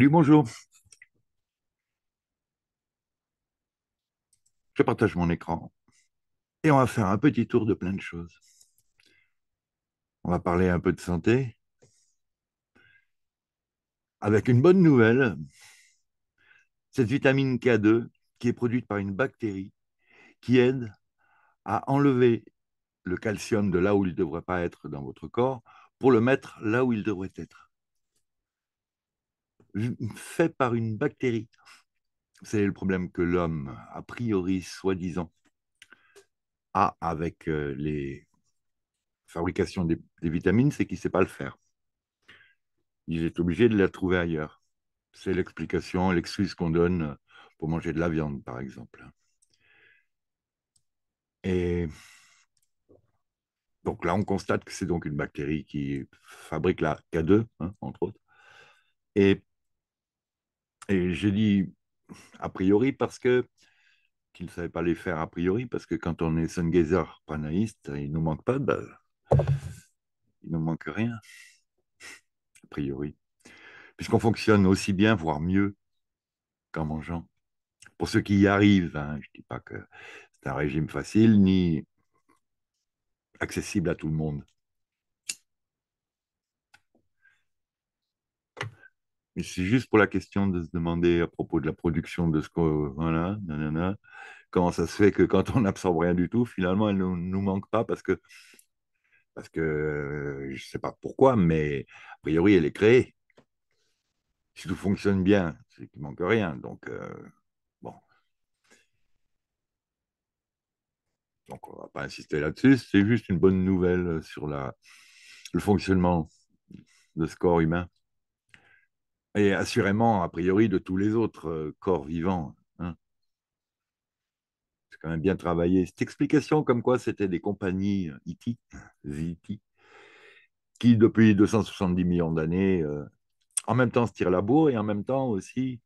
Salut, bonjour. Je partage mon écran et on va faire un petit tour de plein de choses. On va parler un peu de santé avec une bonne nouvelle. Cette vitamine K2 qui est produite par une bactérie qui aide à enlever le calcium de là où il ne devrait pas être dans votre corps pour le mettre là où il devrait être fait par une bactérie. C'est le problème que l'homme, a priori, soi-disant, a avec euh, les fabrications des, vitamines, c'est qu'il ne sait pas le faire. Il est obligé de la trouver ailleurs. C'est l'explication, l'excuse qu'on donne pour manger de la viande, par exemple. Et donc là, on constate que c'est donc une bactérie qui fabrique la K2, hein, entre autres. Et et j'ai dit a priori parce que qu'il ne savait pas les faire a priori, parce que quand on est Sungazer panaïste, il ne nous manque pas Il ne nous manque rien, a priori. Puisqu'on fonctionne aussi bien, voire mieux, qu'en mangeant. Pour ceux qui y arrivent, hein, je ne dis pas que c'est un régime facile ni accessible à tout le monde. c'est juste pour la question de se demander à propos de la production de ce qu'on. Voilà, comment ça se fait que quand on n'absorbe rien du tout, finalement, elle ne nous manque pas parce que. Parce que euh, je ne sais pas pourquoi, mais a priori, elle est créée. Si tout fonctionne bien, c'est ne manque rien. Donc, euh, bon. Donc, on ne va pas insister là-dessus. C'est juste une bonne nouvelle sur la, le fonctionnement de ce corps humain et assurément, a priori, de tous les autres euh, corps vivants. Hein. C'est quand même bien travaillé. Cette explication comme quoi c'était des compagnies IT, euh, e ziti, e qui depuis 270 millions d'années, euh, en même temps se tirent la bourre et en même temps aussi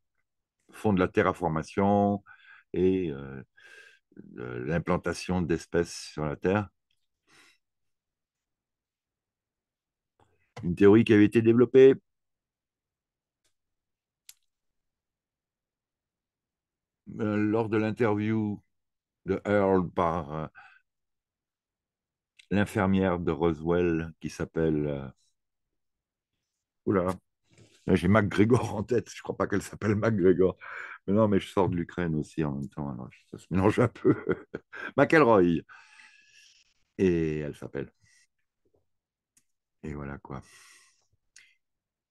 font de la terraformation et l'implantation d'espèces sur la Terre. Une théorie qui avait été développée Euh, lors de l'interview de Earl par euh, l'infirmière de Roswell qui s'appelle. Euh, là j'ai MacGregor en tête, je ne crois pas qu'elle s'appelle MacGregor. Mais non, mais je sors de l'Ukraine aussi en même temps, alors ça se mélange un peu. McElroy. Et elle s'appelle. Et voilà quoi.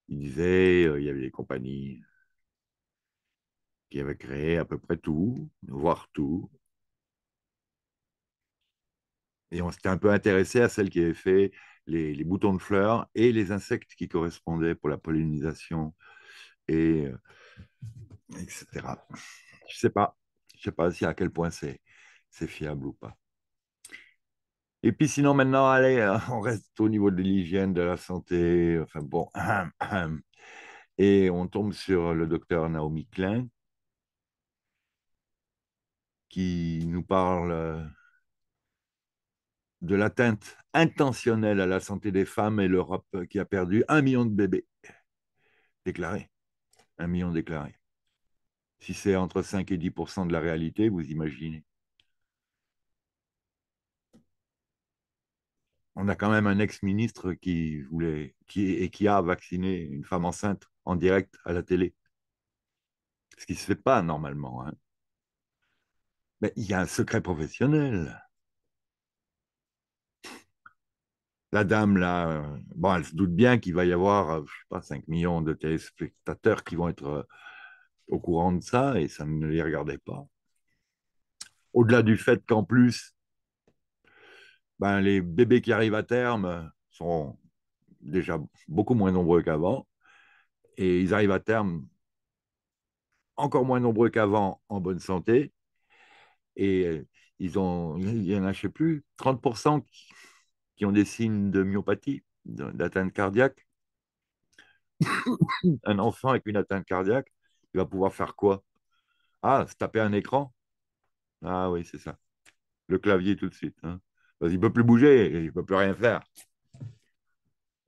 Il disait, il y avait des compagnies qui avait créé à peu près tout, voire tout. Et on s'était un peu intéressé à celle qui avait fait les, boutons de fleurs et les insectes qui correspondaient pour la pollinisation, et, euh, etc. Je ne sais pas. Je sais pas si à quel point c'est fiable ou pas. Et puis sinon, maintenant, allez, hein, on reste au niveau de l'hygiène, de la santé, enfin bon. Et on tombe sur le docteur Naomi Klein, qui nous parle euh, de l'atteinte intentionnelle à la santé des femmes et l'Europe euh, qui a perdu un million de bébés déclarés. Un million déclarés. Si c'est entre 5 et 10 de la réalité, vous imaginez. On a quand même un ex-ministre qui voulait qui, et qui a vacciné une femme enceinte en direct à la télé. Ce qui ne se fait pas normalement. Hein il y a un secret professionnel. La dame, là, euh, bon, elle se doute bien qu'il va y avoir, euh, je pas, 5 millions de téléspectateurs qui vont être euh, au courant de ça, et ça ne les regardait pas. Au-delà du fait qu'en plus, ben, les bébés qui arrivent à terme sont déjà beaucoup moins nombreux qu'avant, et ils arrivent à terme encore moins nombreux qu'avant en bonne santé, et euh, ils ont, il y en a, je ne sais plus, 30% qui, ont des signes de myopathie, d'atteinte cardiaque. un enfant avec une atteinte cardiaque, il va pouvoir faire quoi Ah, se taper un écran Ah oui, c'est ça. Le clavier tout de suite. Hein. Il ne peut plus bouger, il ne peut plus rien faire.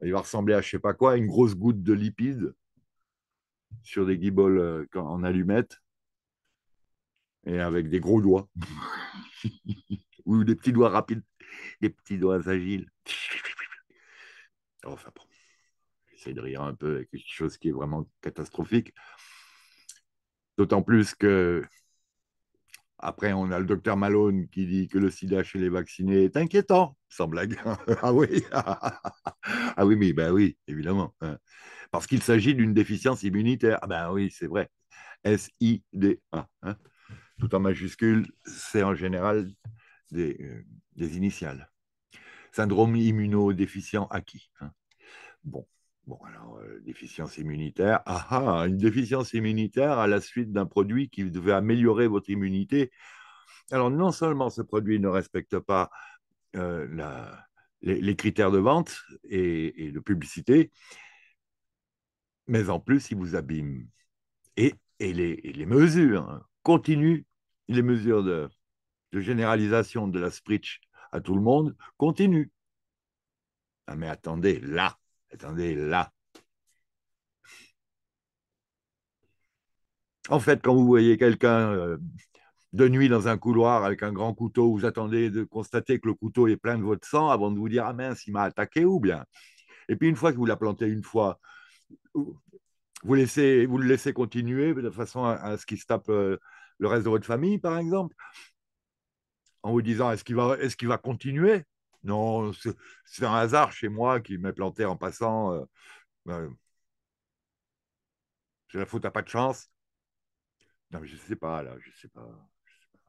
Il va ressembler à je ne sais pas quoi, une grosse goutte de lipides sur des guiboles euh, en allumettes et avec des gros doigts ou des petits doigts rapides, des petits doigts agiles. Enfin bon, j'essaie de rire un peu avec quelque chose qui est vraiment catastrophique. D'autant plus que après, on a le docteur Malone qui dit que le sida chez les vaccinés est inquiétant, sans blague. ah oui, ah oui, mais ben oui, évidemment. Hein. Parce qu'il s'agit d'une déficience immunitaire. Ah ben oui, c'est vrai. S-I-D-A. Hein tout en majuscule, c'est en général des, euh, initiales. Syndrome immunodéficient acquis. Hein. Bon, bon, alors, euh, déficience immunitaire. Ah ah, une déficience immunitaire à la suite d'un produit qui devait améliorer votre immunité. Alors, non seulement ce produit ne respecte pas euh, les, critères de vente et, de publicité, mais en plus, il vous abîme. et les, mesures continuent les mesures de, généralisation de la Spritch à tout le monde continuent. Ah mais attendez, là, attendez, là. En fait, quand vous voyez quelqu'un euh, de nuit dans un couloir avec un grand couteau, vous attendez de constater que le couteau est plein de votre sang avant de vous dire Ah mince, il m'a attaqué ou bien. Et puis une fois que vous la planté, une fois, vous, laissez, vous le laissez continuer de façon à, ce qu'il se tape euh, le reste de votre famille, par exemple, en vous disant est-ce qu'il va, est qu'il va continuer Non, c'est un hasard chez moi qui m'a planté en passant. Euh, ben, c'est la faute à pas de chance. Non, mais je sais pas, là, je sais pas. Je, sais pas.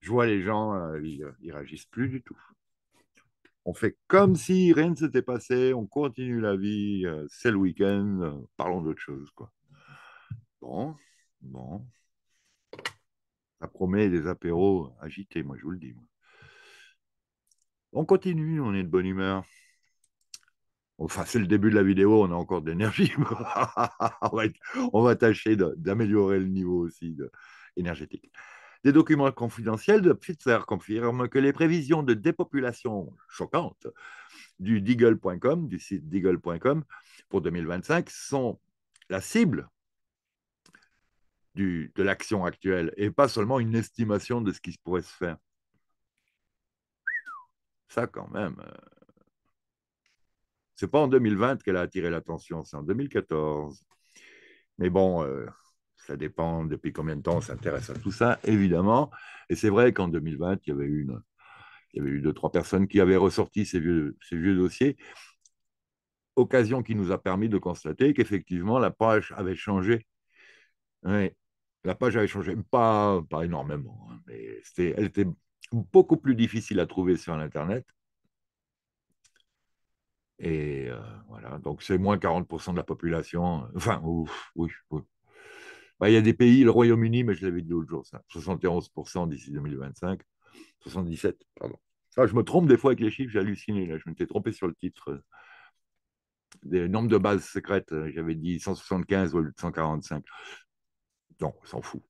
je vois les gens, euh, ils, ne euh, réagissent plus du tout. On fait comme si rien ne s'était passé, on continue la vie, euh, c'est le week-end, parlons d'autre chose, quoi. Bon, Bon. Ça promet des apéros agités, moi je vous le dis. On continue, on est de bonne humeur. Enfin, c'est le début de la vidéo, on a encore de l'énergie. on, va tâcher d'améliorer le niveau aussi énergétique. Des documents confidentiels de Pfizer confirment que les prévisions de dépopulation choquantes du Diggle.com, du site diggle.com pour 2025 sont la cible de l'action actuelle et pas seulement une estimation de ce qui pourrait se faire. Ça, quand même. Euh, c'est pas en 2020 qu'elle a attiré l'attention, c'est en 2014. Mais bon, euh, ça dépend depuis combien de temps on s'intéresse à tout ça, évidemment. Et c'est vrai qu'en 2020, il y avait eu une, il y avait eu deux, trois personnes qui avaient ressorti ces vieux, ces vieux dossiers. Occasion qui nous a permis de constater qu'effectivement, la page avait changé. Oui la page avait changé, pas, pas énormément, hein, mais c'était, elle était beaucoup plus difficile à trouver sur Internet. Et euh, voilà, donc c'est moins 40% de la population. Euh, enfin, ouf, oui, bah, il y a des pays, le Royaume-Uni, mais je l'avais dit l'autre jour, ça, 71% d'ici 2025, 77, pardon. Ah, je me trompe des fois avec les chiffres, j'ai halluciné, là, je m'étais trompé sur le titre. Euh, des nombres de bases secrètes, j'avais dit 175 ou 145 on s'en fout.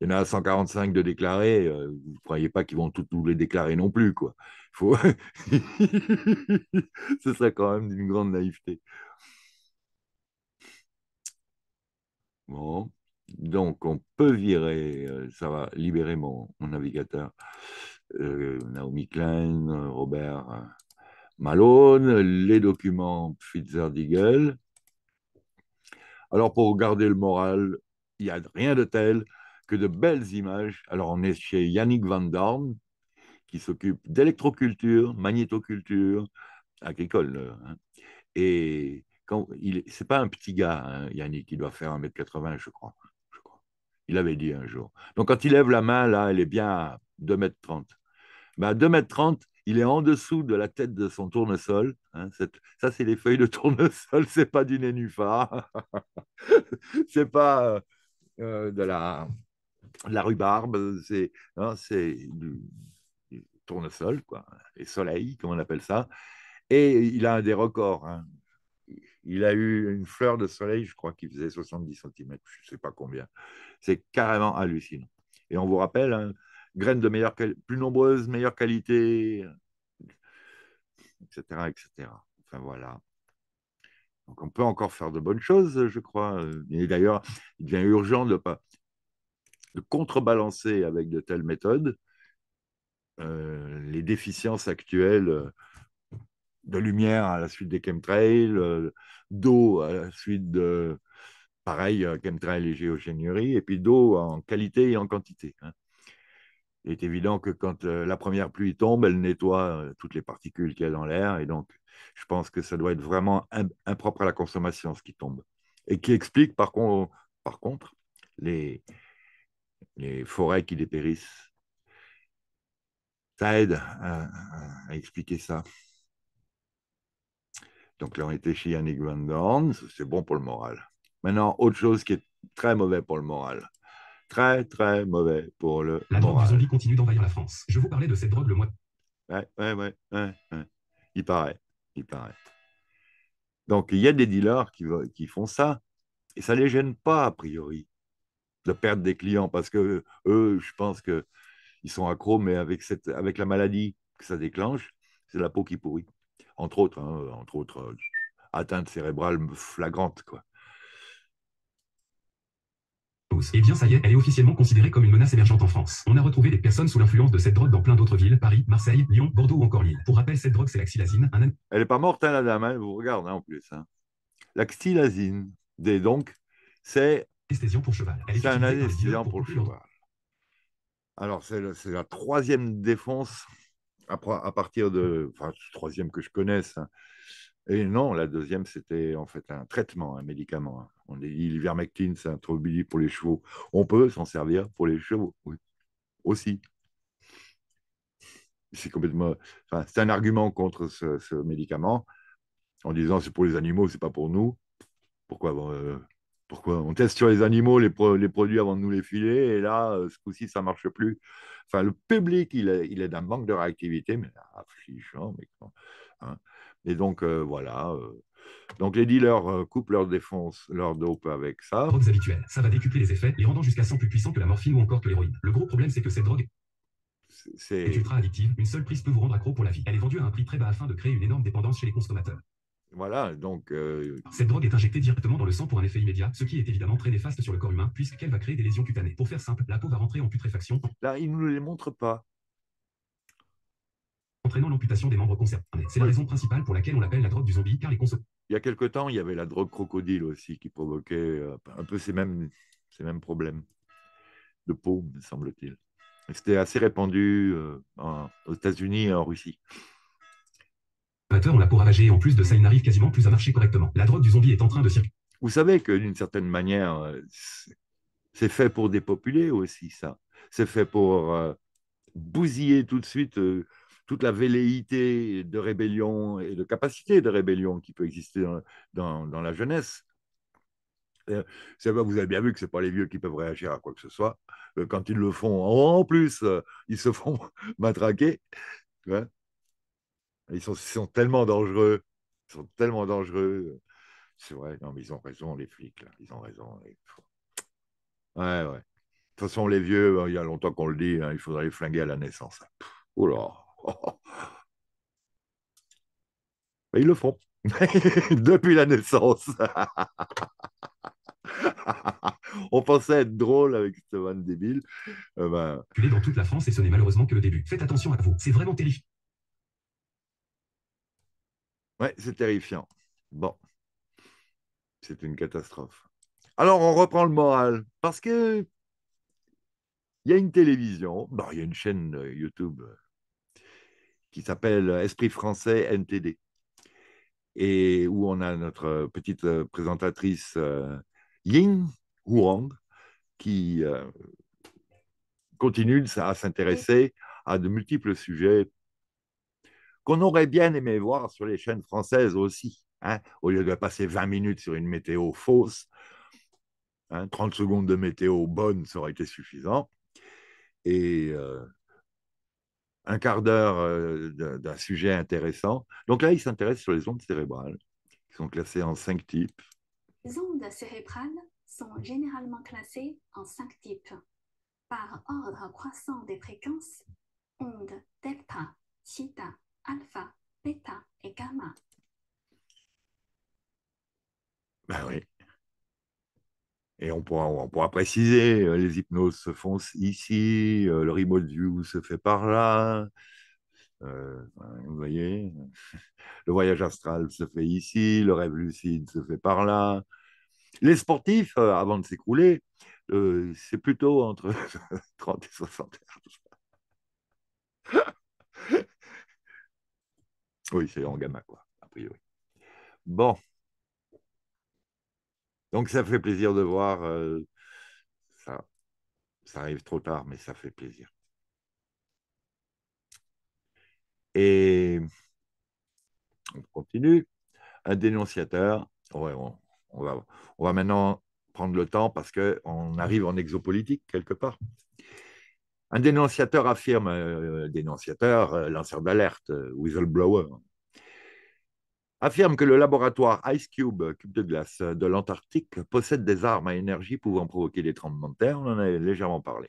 Il y en a 145 de déclarés, euh, vous ne croyez pas qu'ils vont tous nous les déclarer non plus, quoi. Faut... Ce serait quand même d'une grande naïveté. Bon, donc on peut virer, euh, ça va libérer mon, navigateur, euh, Naomi Klein, Robert Malone, les documents pfizer Eagle. Alors pour garder le moral, il n'y a rien de tel que de belles images. Alors, on est chez Yannick Van Dorn, qui s'occupe d'électroculture, magnétoculture agricole. Hein. Et quand il pas un petit gars, hein, Yannick, il doit faire 1m80, je crois, je crois. Il avait dit un jour. Donc, quand il lève la main, là, elle est bien à 2m30. à 2m30, il est en dessous de la tête de son tournesol. Hein, ça, c'est les feuilles de tournesol, c'est pas du nénuphar. c'est pas euh, euh, de la, la rhubarbe, c'est hein, du, tournesol, quoi, et soleil, comme on appelle ça. Et il a un des records. Hein. Il a eu une fleur de soleil, je crois qu'il faisait 70 cm, je ne sais pas combien. C'est carrément hallucinant. Et on vous rappelle, hein, graines de meilleure plus nombreuses, meilleure qualité, etc., etc. Enfin voilà. Donc on peut encore faire de bonnes choses, je crois. Euh, et d'ailleurs, il devient urgent de pas de contrebalancer avec de telles méthodes euh, les déficiences actuelles euh, de lumière à la suite des chemtrails, d'eau à la suite de, pareil, chemtrails et géogénierie, et puis d'eau en qualité et en quantité. Hein il est évident que quand euh, la première pluie tombe, elle nettoie euh, toutes les particules qu'il y a dans l'air. Et donc, je pense que ça doit être vraiment impropre à la consommation, ce qui tombe. Et qui explique, par, contre, les, forêts qui dépérissent. Ça aide à, expliquer ça. Donc là, on était chez Yannick Van Dorn, c'est bon pour le moral. Maintenant, autre chose qui est très mauvais pour le moral, très, très mauvais pour le la drogue du zombie continue d'envahir la France. Je vous parlais de cette drogue le mois... Ouais, ouais, ouais, ouais, Il paraît, il paraît. Donc, il y a des dealers qui, font ça, et ça ne les gêne pas, a priori, de perdre des clients, parce que eux, je pense qu'ils sont accros, mais avec, la maladie que ça déclenche, c'est la peau qui pourrit. Entre autres, hein, entre autres, euh, atteinte cérébrale flagrante, quoi. Eh bien ça y est, elle est officiellement considérée comme une menace émergente en France. On a retrouvé des personnes sous l'influence de cette drogue dans plein d'autres villes, Paris, Marseille, Lyon, Bordeaux ou encore Lille. Pour rappel, cette drogue c'est la Elle est pas morte hein, la dame, hein, elle vous regarde hein, en plus. Hein. La donc, c'est... pour cheval. C'est un anesthésiant pour, pour cheval. Alors c'est la troisième défense à partir de... Enfin, troisième que je connaisse. Et non, la deuxième c'était en fait un traitement, un médicament. On dit l'ivermectine, c'est un troubili pour les chevaux. On peut s'en servir pour les chevaux oui. aussi. C'est complètement. c'est un argument contre ce, médicament en disant c'est pour les animaux, c'est pas pour nous. Pourquoi, euh, pourquoi on teste sur les animaux les, les, produits avant de nous les filer et là, euh, ce coup-ci, ça marche plus. Enfin, le public, il est, d'un manque de réactivité, mais affligeant. Ah, mais, hein. Et donc, euh, voilà, donc les dealers euh, coupent leur défonce, leur dope avec ça. Drogues habituelles, ça va décupler les effets, les rendant jusqu'à 100 plus puissants que la morphine ou encore que l'héroïne. Le gros problème, c'est que cette drogue c'est ultra addictive. Une seule prise peut vous rendre accro pour la vie. Elle est vendue à un prix très bas afin de créer une énorme dépendance chez les consommateurs. Voilà, donc. Euh, cette drogue est injectée directement dans le sang pour un effet immédiat, ce qui est évidemment très néfaste sur le corps humain, puisqu'elle va créer des lésions cutanées. Pour faire simple, la peau va rentrer en putréfaction. Là, il ne nous les montre pas entraînant l'amputation des membres concernés. C'est la raison principale pour laquelle on l'appelle la drogue du zombie, car les consommateurs... Il y a quelque temps, il y avait la drogue crocodile aussi qui provoquait euh, un peu ces mêmes, ces mêmes problèmes de peau, me semble-t-il. C'était assez répandu euh, aux États-Unis et en Russie on l'a pour ravager et en plus de ça, il n'arrive quasiment plus à marcher correctement. La drogue du zombie est en train de circuler. Vous savez que d'une certaine manière, euh, c'est fait pour dépopuler aussi, ça. C'est fait pour bousiller tout de suite toute la velléité de rébellion et de capacité de rébellion qui peut exister dans, la jeunesse. Euh, vous avez bien vu que ce pas les vieux qui peuvent réagir à quoi que ce soit. Euh, quand ils le font, en plus, euh, ils se font matraquer. Ils, sont, tellement dangereux. Ils sont tellement dangereux. C'est vrai, non, mais ils ont raison, les flics. Ils ont raison. Ouais, De toute façon, les vieux, hein, il y a longtemps qu'on le dit, hein, il faudrait les flinguer à la naissance. Oula ils le font depuis la naissance. On pensait être drôle avec ce van débile. Euh, ben, est Dans toute la France, et ce n'est malheureusement que le début. Faites attention à vous, c'est vraiment terrifiant. Ouais, c'est terrifiant. Bon, c'est une catastrophe. Alors, on reprend le moral parce que il y a une télévision, bon, il y a une chaîne euh, YouTube qui s'appelle euh, Esprit français NTD, et où on a notre euh, petite euh, présentatrice Ying Huang qui continue à s'intéresser à de multiples sujets qu'on aurait bien aimé voir sur les chaînes françaises aussi. Hein. au lieu de passer 20 minutes sur une météo fausse, 30 hein, secondes de météo bonne, ça aurait été suffisant. Et un quart d'heure euh, d'un sujet intéressant. Donc là, il s'intéresse sur les ondes cérébrales, qui sont classées en cinq types. Les ondes cérébrales sont généralement classées en cinq types, par ordre croissant des fréquences, ondes delta, theta, alpha, beta et gamma. Ben oui. Et on pourra, préciser, euh, les hypnoses se font ici, euh, le remote view se fait par là. Euh, vous voyez, le voyage astral se fait ici, le rêve lucide se fait par là. Les sportifs, avant de s'écrouler, c'est plutôt entre 30 et 60 heures. oui, c'est en gamma, quoi, a priori. Bon. Donc ça fait plaisir de voir. Euh, ça, arrive trop tard, mais ça fait plaisir. Et on continue. Un dénonciateur. on, va, on va maintenant prendre le temps parce qu'on arrive en exopolitique quelque part. Un dénonciateur affirme, euh, dénonciateur, euh, lanceur d'alerte, whistleblower, affirme que le laboratoire Ice Cube, cube de glace euh, de l'Antarctique, possède des armes à énergie pouvant provoquer des tremblements de terre. On en a légèrement parlé.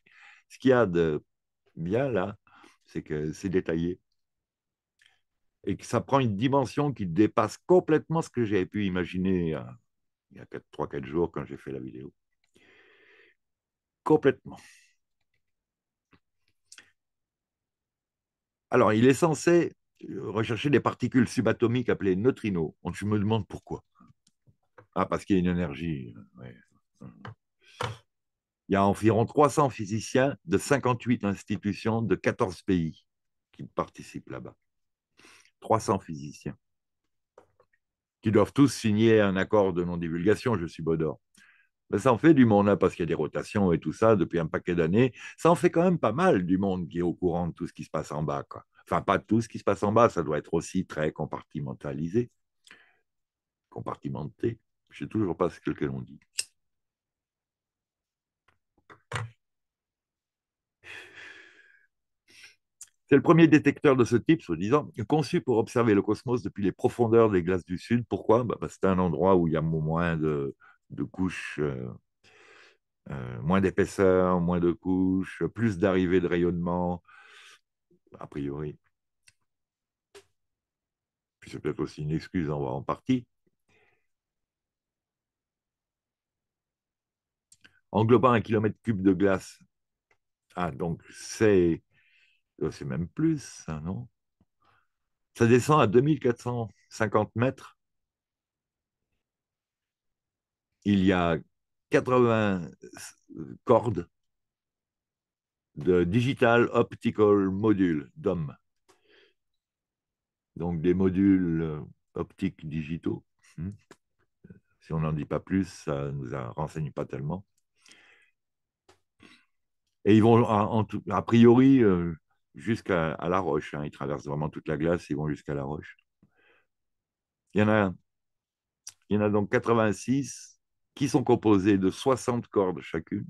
Ce qu'il y a de bien là, c'est que c'est détaillé et que ça prend une dimension qui dépasse complètement ce que j'avais pu imaginer euh, il y a 3-4 jours quand j'ai fait la vidéo. Complètement. Alors, il est censé rechercher des particules subatomiques appelées neutrinos. Tu me demande pourquoi. Ah, parce qu'il y a une énergie. Euh, Il y a environ 300 physiciens de 58 institutions de 14 pays qui participent là-bas. 300 physiciens qui doivent tous signer un accord de non-divulgation, je suis Bodor. Ben, ça en fait du monde, hein, parce qu'il y a des rotations et tout ça depuis un paquet d'années. Ça en fait quand même pas mal du monde qui est au courant de tout ce qui se passe en bas. Quoi pas tout ce qui se passe en bas, ça doit être aussi très compartimentalisé, compartimenté. Je ne sais toujours pas ce que l'on dit. C'est le premier détecteur de ce type, soi-disant, conçu pour observer le cosmos depuis les profondeurs des glaces du Sud. Pourquoi bah, Parce que c'est un endroit où il y a moins de, couches, euh, euh, moins d'épaisseur, moins de couches, plus d'arrivées de rayonnement, a priori. Puis c'est peut-être aussi une excuse en, en partie. Englobant un kilomètre cube de glace. Ah, donc c'est. Euh, c'est même plus, hein, non Ça descend à 2450 mètres. Il y a 80 cordes de Digital Optical Module, DOM donc des modules euh, optiques digitaux. Hein. Si on n'en dit pas plus, ça ne nous renseigne pas tellement. Et ils vont, a priori, euh, jusqu'à la roche. Hein. Ils traversent vraiment toute la glace, ils vont jusqu'à la roche. Il y en a, il y en a donc 86 qui sont composés de 60 cordes chacune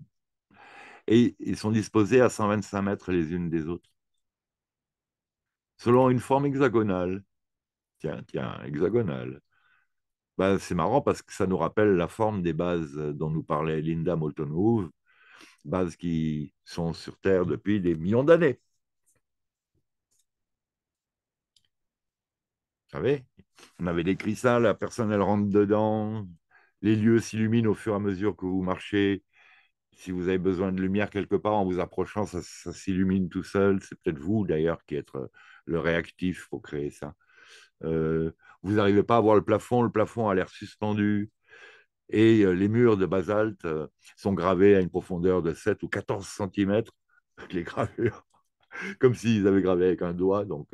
et ils sont disposés à 125 mètres les unes des autres selon une forme hexagonale. Tiens, tiens, hexagonale. Ben, c'est marrant parce que ça nous rappelle la forme des bases dont nous parlait Linda moulton bases qui sont sur Terre depuis des millions d'années. Vous savez, on avait décrit ça, la personne elle rentre dedans, les lieux s'illuminent au fur et à mesure que vous marchez. Si vous avez besoin de lumière quelque part, en vous approchant, ça s'illumine tout seul. C'est peut-être vous d'ailleurs qui êtes euh, le réactif pour créer ça. Euh, vous n'arrivez pas à voir le plafond, le plafond a l'air suspendu. Et euh, les murs de basalte euh, sont gravés à une profondeur de 7 ou 14 cm, les gravures, comme s'ils avaient gravé avec un doigt. Donc,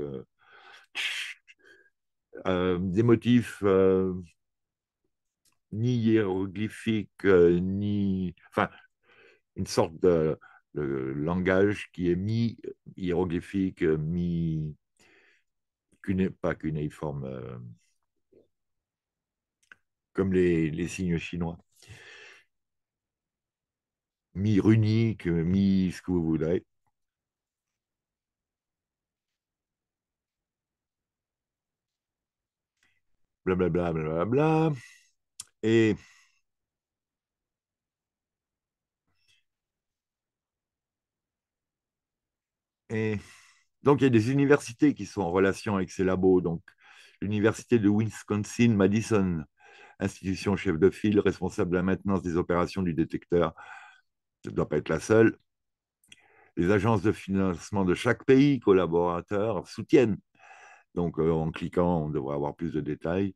des motifs ni hiéroglyphiques, ni. Enfin, une sorte de le langage qui est mi-hiéroglyphique, mi-, euh, euh, pas qu'une forme euh, comme les, signes chinois, mi-runique, mi ce que vous voulez Blablabla, bla, bla, bla, bla. Et Et donc, il y a des universités qui sont en relation avec ces labos. Donc, l'université de Wisconsin, Madison, institution chef de file responsable de la maintenance des opérations du détecteur, ça ne doit pas être la seule. Les agences de financement de chaque pays collaborateur soutiennent. Donc, euh, en cliquant, on devrait avoir plus de détails.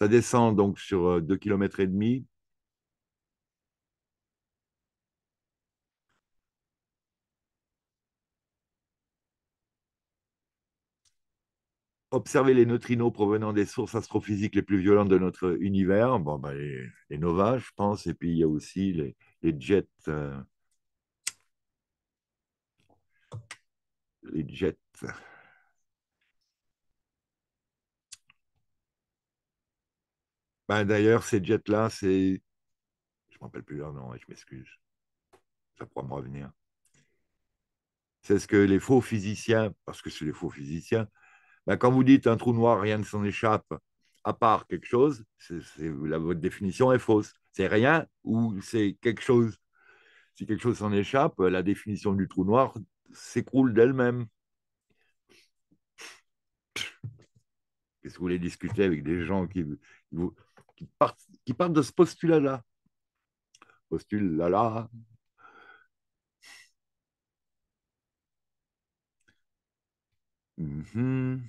Ça descend donc sur 2,5 euh, km et demi observer les neutrinos provenant des sources astrophysiques les plus violentes de notre univers, bon, ben, les, NOVA, je pense, et puis il y a aussi les, jets. Euh, les jets. Ben, D'ailleurs, ces jets-là, c'est. Je ne plus leur nom, je m'excuse. Ça pourra me revenir. C'est ce que les faux physiciens, parce que c'est les faux physiciens, ben, quand vous dites un trou noir, rien ne s'en échappe, à part quelque chose, votre définition est fausse. C'est rien ou c'est quelque chose. Si quelque chose s'en échappe, la définition du trou noir s'écroule d'elle-même. Qu'est-ce que vous voulez discuter avec des gens qui, partent, de ce postulat-là Postulat-là. Mm-hmm.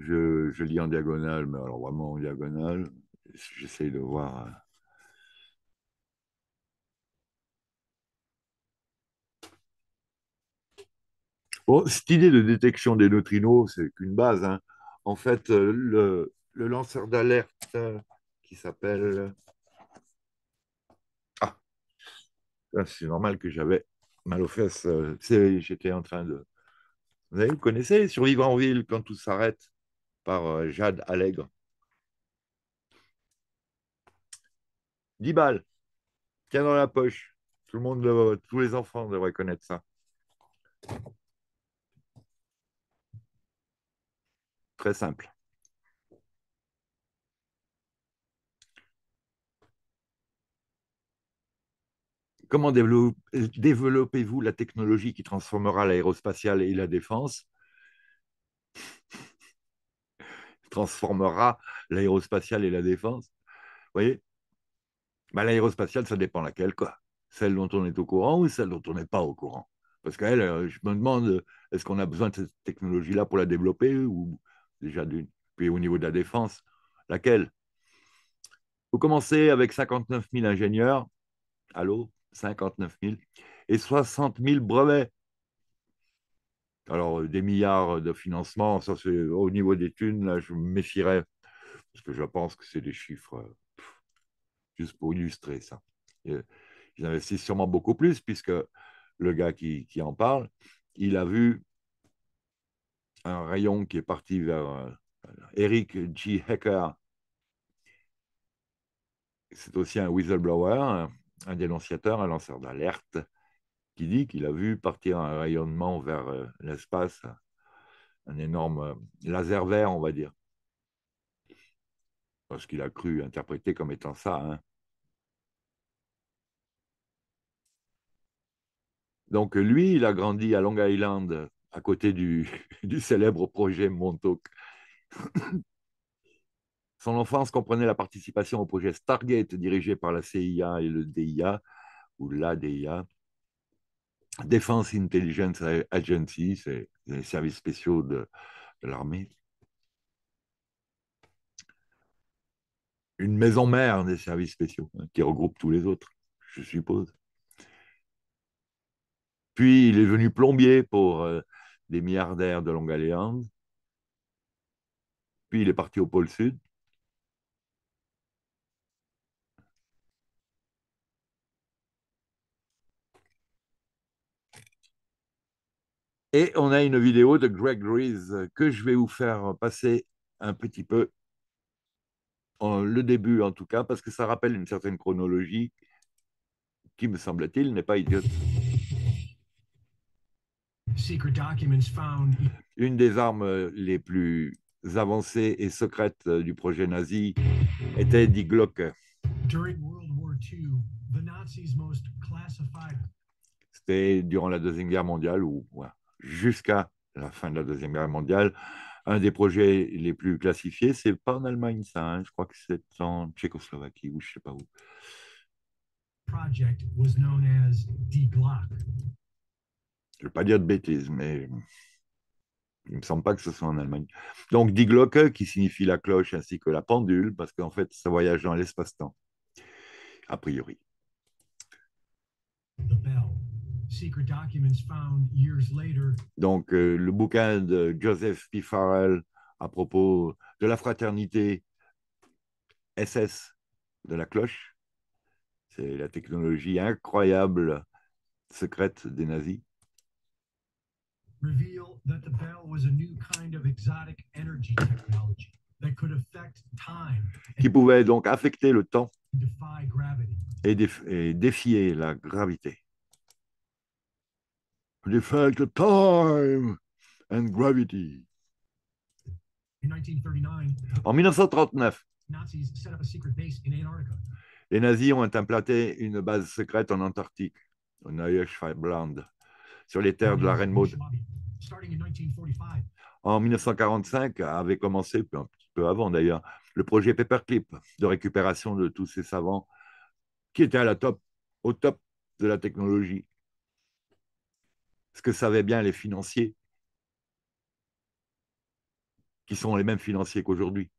Je, lis en diagonale, mais alors vraiment en diagonale. J'essaye de voir. Euh, bon, cette idée de détection des neutrinos, c'est qu'une base. Hein. En fait, euh, le, lanceur d'alerte euh, qui s'appelle. Ah, c'est normal que j'avais mal aux fesses. J'étais en train de. Vous, vous connaissez Survivre en ville quand tout s'arrête. Euh, Jade Allègre. 10 balles. Tiens dans la poche. Tout le monde, tous les enfants devraient connaître ça. Très simple. Comment développez-vous la technologie qui transformera l'aérospatiale et la défense transformera l'aérospatiale et la défense. Vous voyez bah, L'aérospatiale, ça dépend laquelle, quoi. Celle dont on est au courant ou celle dont on n'est pas au courant. Parce que euh, je me demande, est-ce qu'on a besoin de cette technologie-là pour la développer ou déjà d'une Puis au niveau de la défense, laquelle Vous commencez avec 59 000 ingénieurs, allô, 59 000, et 60 000 brevets. Alors, euh, des milliards de financement, ça c'est au niveau des thunes, là, je me méfierais, parce que je pense que c'est des chiffres euh, juste pour illustrer ça. Euh, ils investissent sûrement beaucoup plus, puisque le gars qui, en parle, il a vu un rayon qui est parti vers Eric G. Hacker. C'est aussi un whistleblower, un dénonciateur, un lanceur d'alerte qui dit qu'il a vu partir un rayonnement vers euh, l'espace, un énorme euh, laser vert, on va dire. Parce qu'il a cru interpréter comme étant ça. Hein. Donc lui, il a grandi à Long Island, à côté du, du célèbre projet Montauk. Son enfance comprenait la participation au projet Stargate dirigé par la CIA et le DIA, ou la DIA, Défense Intelligence Agency, c'est les services spéciaux de, l'armée. Une maison mère des services spéciaux, hein, qui regroupe tous les autres, je suppose. Puis il est venu plombier pour euh, des milliardaires de Longue Island. Puis il est parti au pôle Sud. Et on a une vidéo de Greg Rees que je vais vous faire passer un petit peu, en, le début en tout cas, parce que ça rappelle une certaine chronologie qui, me semble-t-il, n'est pas idiote. Une des armes euh, les plus avancées et secrètes euh, du projet nazi était Die Glock. C'était durant la Deuxième Guerre mondiale ou jusqu'à la fin de la Deuxième Guerre mondiale. Un des projets les plus classifiés, c'est pas en Allemagne, ça, hein. je crois que c'est en Tchécoslovaquie ou je sais pas où. Je ne veux pas dire de bêtises, mais il ne me semble pas que ce soit en Allemagne. Donc, Die Glocke, qui signifie la cloche ainsi que la pendule, parce qu'en fait, ça voyage dans l'espace-temps, a priori. Donc, euh, le bouquin de Joseph P. Farrell à propos de la fraternité SS de la cloche, c'est la technologie incroyable secrète des nazis. qui pouvait donc affecter le temps et défier la gravité en 1939, les nazis ont implanté une base secrète en Antarctique, au sur les terres de la reine Maud. En 1945 avait commencé, un petit peu avant d'ailleurs, le projet Paperclip de récupération de tous ces savants qui étaient à la top, au top de la technologie ce que savaient bien les financiers, qui sont les mêmes financiers qu'aujourd'hui,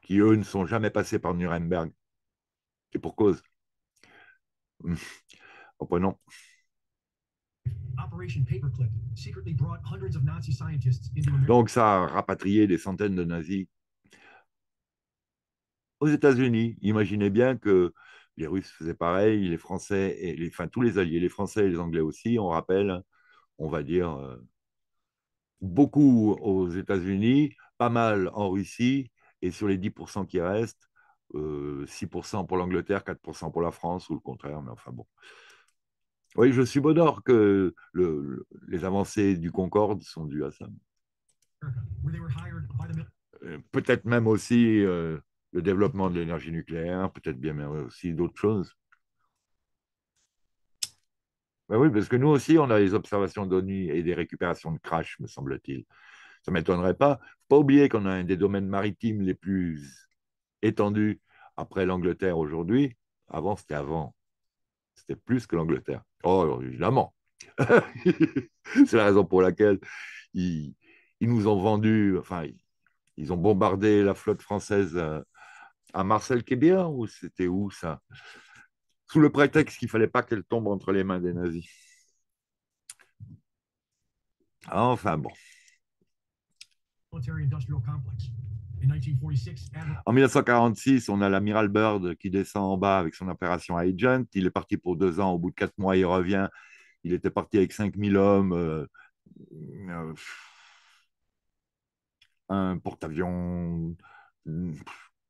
qui eux ne sont jamais passés par Nuremberg. C'est pour cause. non. Donc ça a rapatrié des centaines de nazis aux États-Unis. Imaginez bien que les Russes faisaient pareil, les Français, et les, enfin tous les Alliés, les Français et les Anglais aussi, on rappelle, on va dire, euh, beaucoup aux États-Unis, pas mal en Russie, et sur les 10% qui restent, 6% euh, pour l'Angleterre, 4% pour la France, ou le contraire, mais enfin bon. Oui, je suis bonheur que le, les avancées du Concorde sont dues à ça. Euh, peut-être même aussi le développement de l'énergie nucléaire, peut-être bien même aussi d'autres choses. Bah oui, parce que nous aussi, on a des observations d'ONU et des récupérations de crash, me semble-t-il. Ça ne m'étonnerait pas. Faut pas oublier qu'on a un des domaines maritimes les plus étendus après l'Angleterre aujourd'hui. Avant, c'était avant. C'était plus que l'Angleterre. Oh, évidemment. C'est la raison pour laquelle ils, nous ont vendu, enfin, ils ont bombardé la flotte française euh, à, Marcel ou c'était où ça sous le prétexte qu'il ne fallait pas qu'elle tombe entre les mains des nazis. Enfin bon. En 1946, on a l'amiral Byrd qui descend en bas avec son opération Agent. Il est parti pour deux ans. Au bout de quatre mois, il revient. Il était parti avec 5000 hommes, euh, euh, un porte-avions, je ne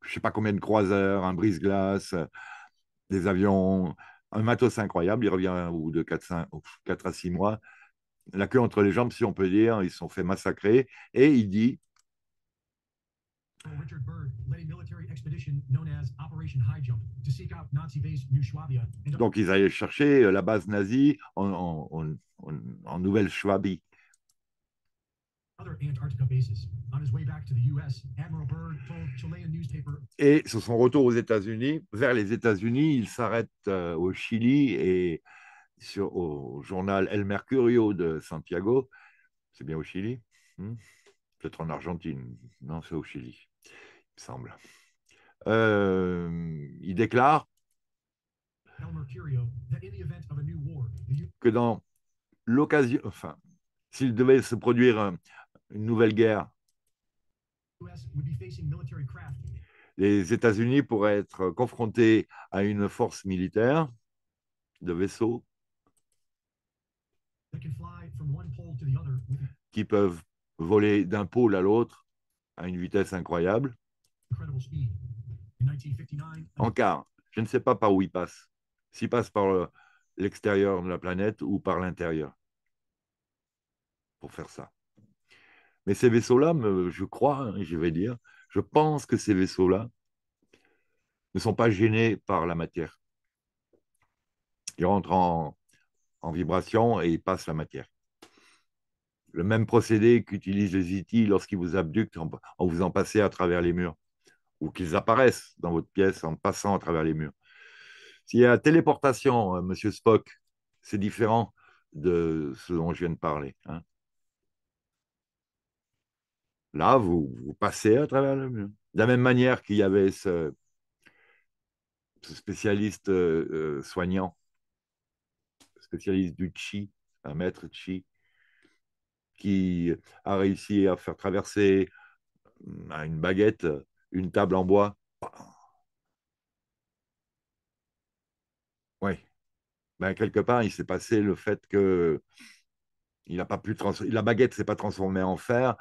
sais pas combien de croiseurs, un brise-glace des avions, un matos incroyable. Il revient au bout de 4, 4 à 6 mois, la queue entre les jambes, si on peut dire. Ils se sont fait massacrer. Et il dit Donc ils allaient chercher la base nazie en, en Nouvelle-Schwabie. Et sur son retour aux États-Unis, vers les États-Unis, il s'arrête euh, au Chili et sur, au journal El Mercurio de Santiago. C'est bien au Chili hmm? Peut-être en Argentine. Non, c'est au Chili, il me semble. Euh, il déclare que dans l'occasion, enfin, s'il devait se produire une nouvelle guerre. Les États-Unis pourraient être confrontés à une force militaire de vaisseaux qui peuvent voler d'un pôle à l'autre à une vitesse incroyable. En car, je ne sais pas par où ils passent. S'ils passent par euh, l'extérieur de la planète ou par l'intérieur. Pour faire ça. Mais ces vaisseaux-là, je crois, hein, je vais dire, je pense que ces vaisseaux-là ne sont pas gênés par la matière. Ils rentrent en, vibration et ils passent la matière. Le même procédé qu'utilisent les IT e lorsqu'ils vous abductent en, vous en passant à travers les murs, ou qu'ils apparaissent dans votre pièce en passant à travers les murs. S'il y a téléportation, euh, M. Spock, c'est différent de ce dont je viens de parler. Hein. Là, vous, passez à travers le mur. De la même manière qu'il y avait ce, spécialiste euh, euh, soignant, spécialiste du chi, un maître chi, qui a réussi à faire traverser hum, à une baguette une table en bois. Oui. Ben, quelque part, il s'est passé le fait que il pas pu la baguette s'est pas transformée en fer,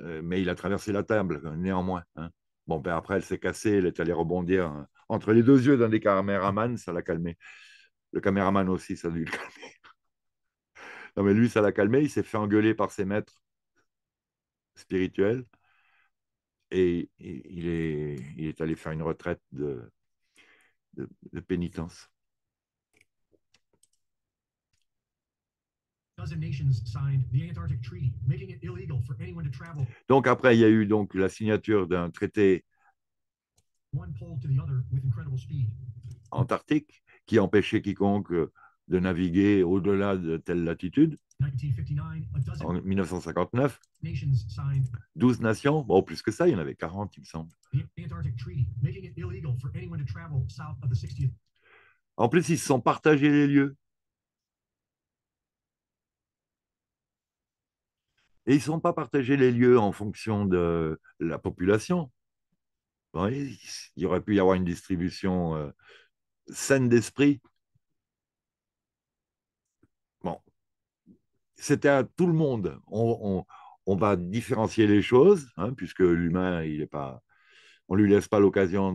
euh, mais il a traversé la table, néanmoins. Hein. Bon, ben après, elle s'est cassée, elle est allée rebondir hein, entre les deux yeux d'un des caméramans, ça l'a calmé. Le caméraman aussi, ça a dû le calmer. non, mais lui, ça l'a calmé, il s'est fait engueuler par ses maîtres spirituels. Et, il, est, allé faire une retraite de pénitence. Donc après, il y a eu donc la signature d'un traité antarctique qui empêchait quiconque euh, de naviguer au-delà de telle latitude. En 1959, 12 nations, bon, plus que ça, il y en avait 40, il me semble. En plus, ils se sont partagés les lieux. Et ils ne sont pas partagés les lieux en fonction de la population. il y aurait pu y avoir une distribution euh, saine d'esprit. Bon, c'était à tout le monde. On, va différencier les choses, hein, puisque l'humain, il est pas, on ne lui laisse pas l'occasion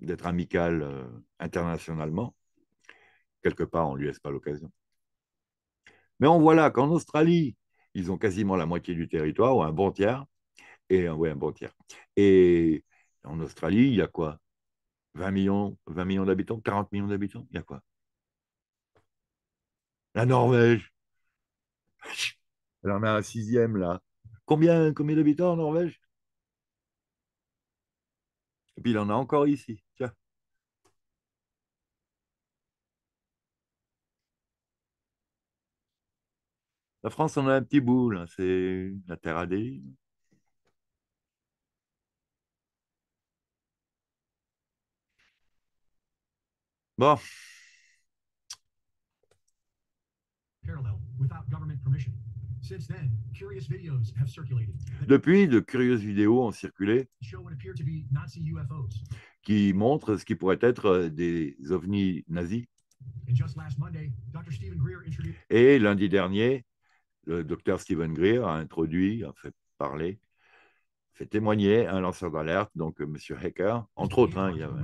d'être amical euh, internationalement. Quelque part, on ne lui laisse pas l'occasion. Mais on voit là qu'en Australie, ils ont quasiment la moitié du territoire, ou un bon tiers. Et, ouais, un bon tiers. Et en Australie, il y a quoi 20 millions, 20 millions d'habitants 40 millions d'habitants Il y a quoi La Norvège Elle en a un sixième là. Combien, combien d'habitants en Norvège Et puis il en a encore ici. Tiens. La France en a un petit bout, c'est la terre à des Bon. Depuis, de curieuses vidéos ont circulé qui montrent ce qui pourrait être euh, des ovnis nazis. Et lundi dernier, le docteur Stephen Greer a introduit, a fait parler, fait témoigner un lanceur d'alerte, donc euh, M. Hacker, entre autres. Hein, il y avait...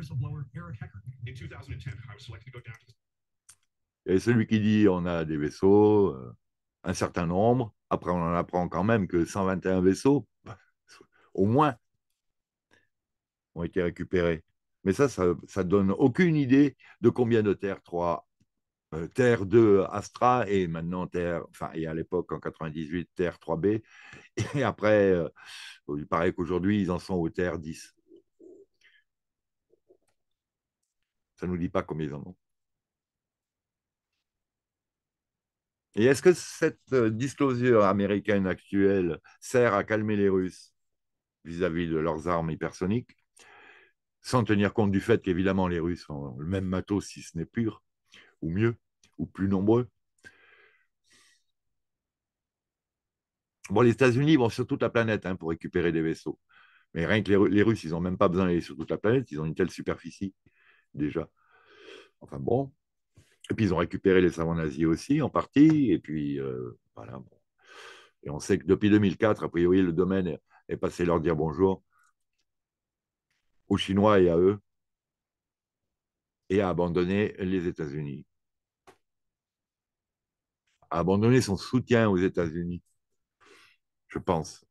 Et celui qui dit on a des vaisseaux, euh, un certain nombre, après on en apprend quand même que 121 vaisseaux, au moins, ont été récupérés. Mais ça, ça ne donne aucune idée de combien de Terre 3 euh, Terre 2 Astra et maintenant Terre, enfin, et à l'époque en 98, Terre 3B. Et après, euh, il paraît qu'aujourd'hui, ils en sont au Terre 10. Ça ne nous dit pas combien ils en ont. Et est-ce que cette euh, disclosure américaine actuelle sert à calmer les Russes vis-à-vis -vis de leurs armes hypersoniques, sans tenir compte du fait qu'évidemment les Russes ont le même matos, si ce n'est pur, ou mieux ou plus nombreux. Bon, les États-Unis vont sur toute la planète hein, pour récupérer des vaisseaux. Mais rien que les, Russes, ils n'ont même pas besoin d'aller sur toute la planète, ils ont une telle superficie déjà. Enfin bon. Et puis ils ont récupéré les savants nazis aussi en partie. Et puis euh, voilà. Et on sait que depuis 2004, a priori, le domaine est passé leur dire bonjour aux Chinois et à eux, et à abandonner les États-Unis abandonner son soutien aux États-Unis. Je pense.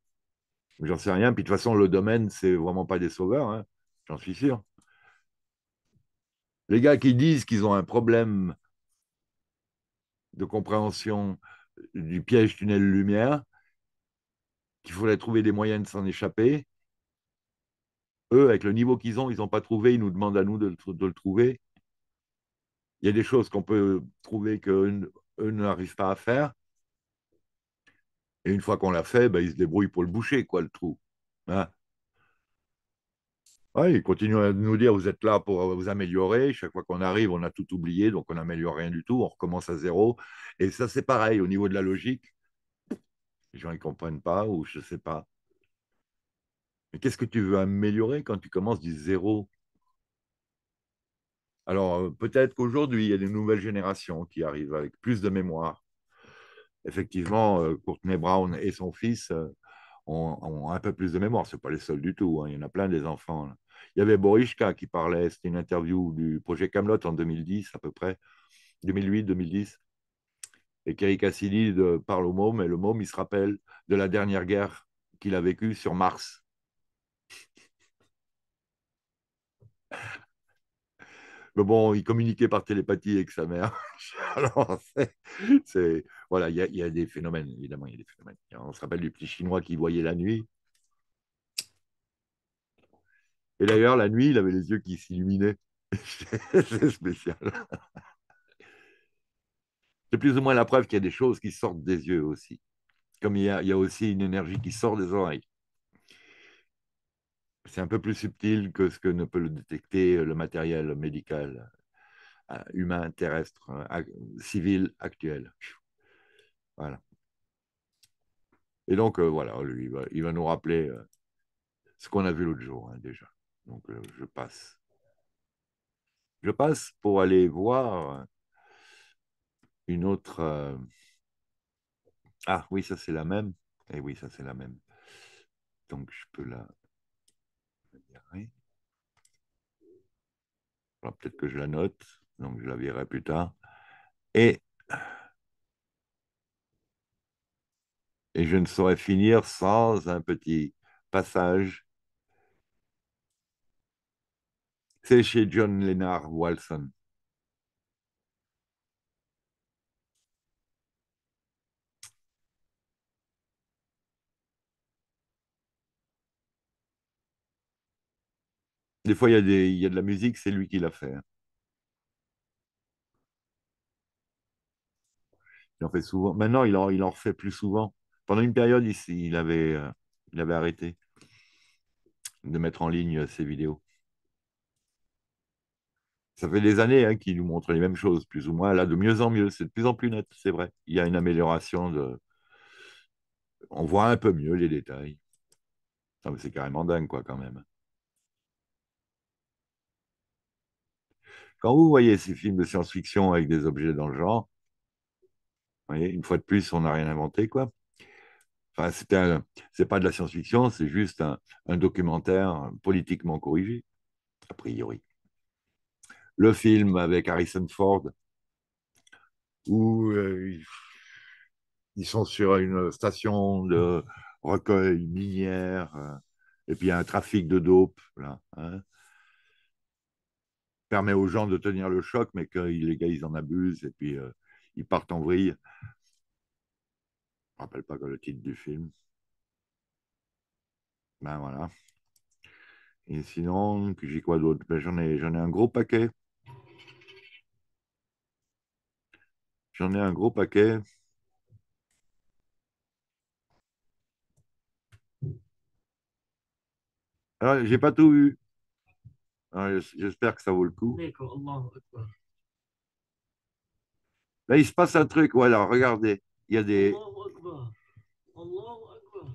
J'en sais rien. Puis de toute façon, le domaine, c'est vraiment pas des sauveurs. Hein. J'en suis sûr. Les gars qui disent qu'ils ont un problème de compréhension du piège tunnel-lumière, qu'il faudrait trouver des moyens de s'en échapper, eux, avec le niveau qu'ils ont, ils n'ont pas trouvé, ils nous demandent à nous de, le trouver. Il y a des choses qu'on peut trouver que eux n'arrivent pas à faire. Et une fois qu'on l'a fait, ben, ils se débrouillent pour le boucher, quoi, le trou. Hein ils continuent à nous dire vous êtes là pour vous améliorer. Chaque fois qu'on arrive, on a tout oublié, donc on n'améliore rien du tout, on recommence à zéro. Et ça, c'est pareil au niveau de la logique. Les gens ne comprennent pas ou je ne sais pas. Mais qu'est-ce que tu veux améliorer quand tu commences du zéro alors euh, peut-être qu'aujourd'hui, il y a des nouvelles générations qui arrivent avec plus de mémoire. Effectivement, euh, Courtney Brown et son fils euh, ont, un peu plus de mémoire. Ce pas les seuls du tout. Hein. Il y en a plein des enfants. Il y avait Borishka qui parlait. C'était une interview du projet Camelot en 2010 à peu près, 2008-2010. Et Kerry Cassidy parle au môme et le môme, il se rappelle de la dernière guerre qu'il a vécue sur Mars. Mais bon, il communiquait par télépathie avec sa mère. Alors, c'est, voilà, il y, a des phénomènes, évidemment, il y a des phénomènes. On se rappelle du petit Chinois qui voyait la nuit. Et d'ailleurs, la nuit, il avait les yeux qui s'illuminaient. c'est spécial. C'est plus ou moins la preuve qu'il y a des choses qui sortent des yeux aussi. Comme il y a aussi une énergie qui sort des oreilles c'est un peu plus subtil que ce que ne peut le détecter euh, le matériel médical euh, euh, humain, terrestre, civil actuel. Voilà. Et donc, voilà, lui, il va, nous rappeler ce qu'on a vu l'autre jour hein, déjà. Donc, je passe. Je passe pour aller voir une autre. Ah oui, ça c'est la même. Et eh oui, ça c'est la même. Donc, je peux la Ah, peut-être que je la note, donc je la verrai plus tard. Et, et je ne saurais finir sans un petit passage. C'est chez John Lennard Walson. Des fois, il y, a des, il a de la musique, c'est lui qui l'a fait. Hein. Il en fait souvent. Maintenant, il en, refait plus souvent. Pendant une période, il, euh, il avait, arrêté de mettre en ligne euh, ses vidéos. Ça fait des années hein, qu'il nous montre les mêmes choses, plus ou moins. Là, de mieux en mieux, c'est de plus en plus net, c'est vrai. Il y a une amélioration de... On voit un peu mieux les détails. c'est carrément dingue, quoi, quand même. Quand vous voyez ces films de science-fiction avec des objets dans le genre, vous voyez, une fois de plus, on n'a rien inventé, quoi. Enfin, c'est pas de la science-fiction, c'est juste un, documentaire politiquement corrigé, a priori. Le film avec Harrison Ford, où euh, ils sont sur une station de recueil minière, euh, et puis a un trafic de dope, là, hein permet aux gens de tenir le choc, mais que les gars, ils en abusent et puis euh, ils partent en vrille. Je ne rappelle pas que le titre du film. Ben voilà. Et sinon, j'ai quoi d'autre ben, J'en ai, j'en ai un gros paquet. J'en ai un gros paquet. Alors, j'ai pas tout vu. Hein, j'espère que ça vaut le coup. Là, il se passe un truc. Voilà, regardez. Il y a des.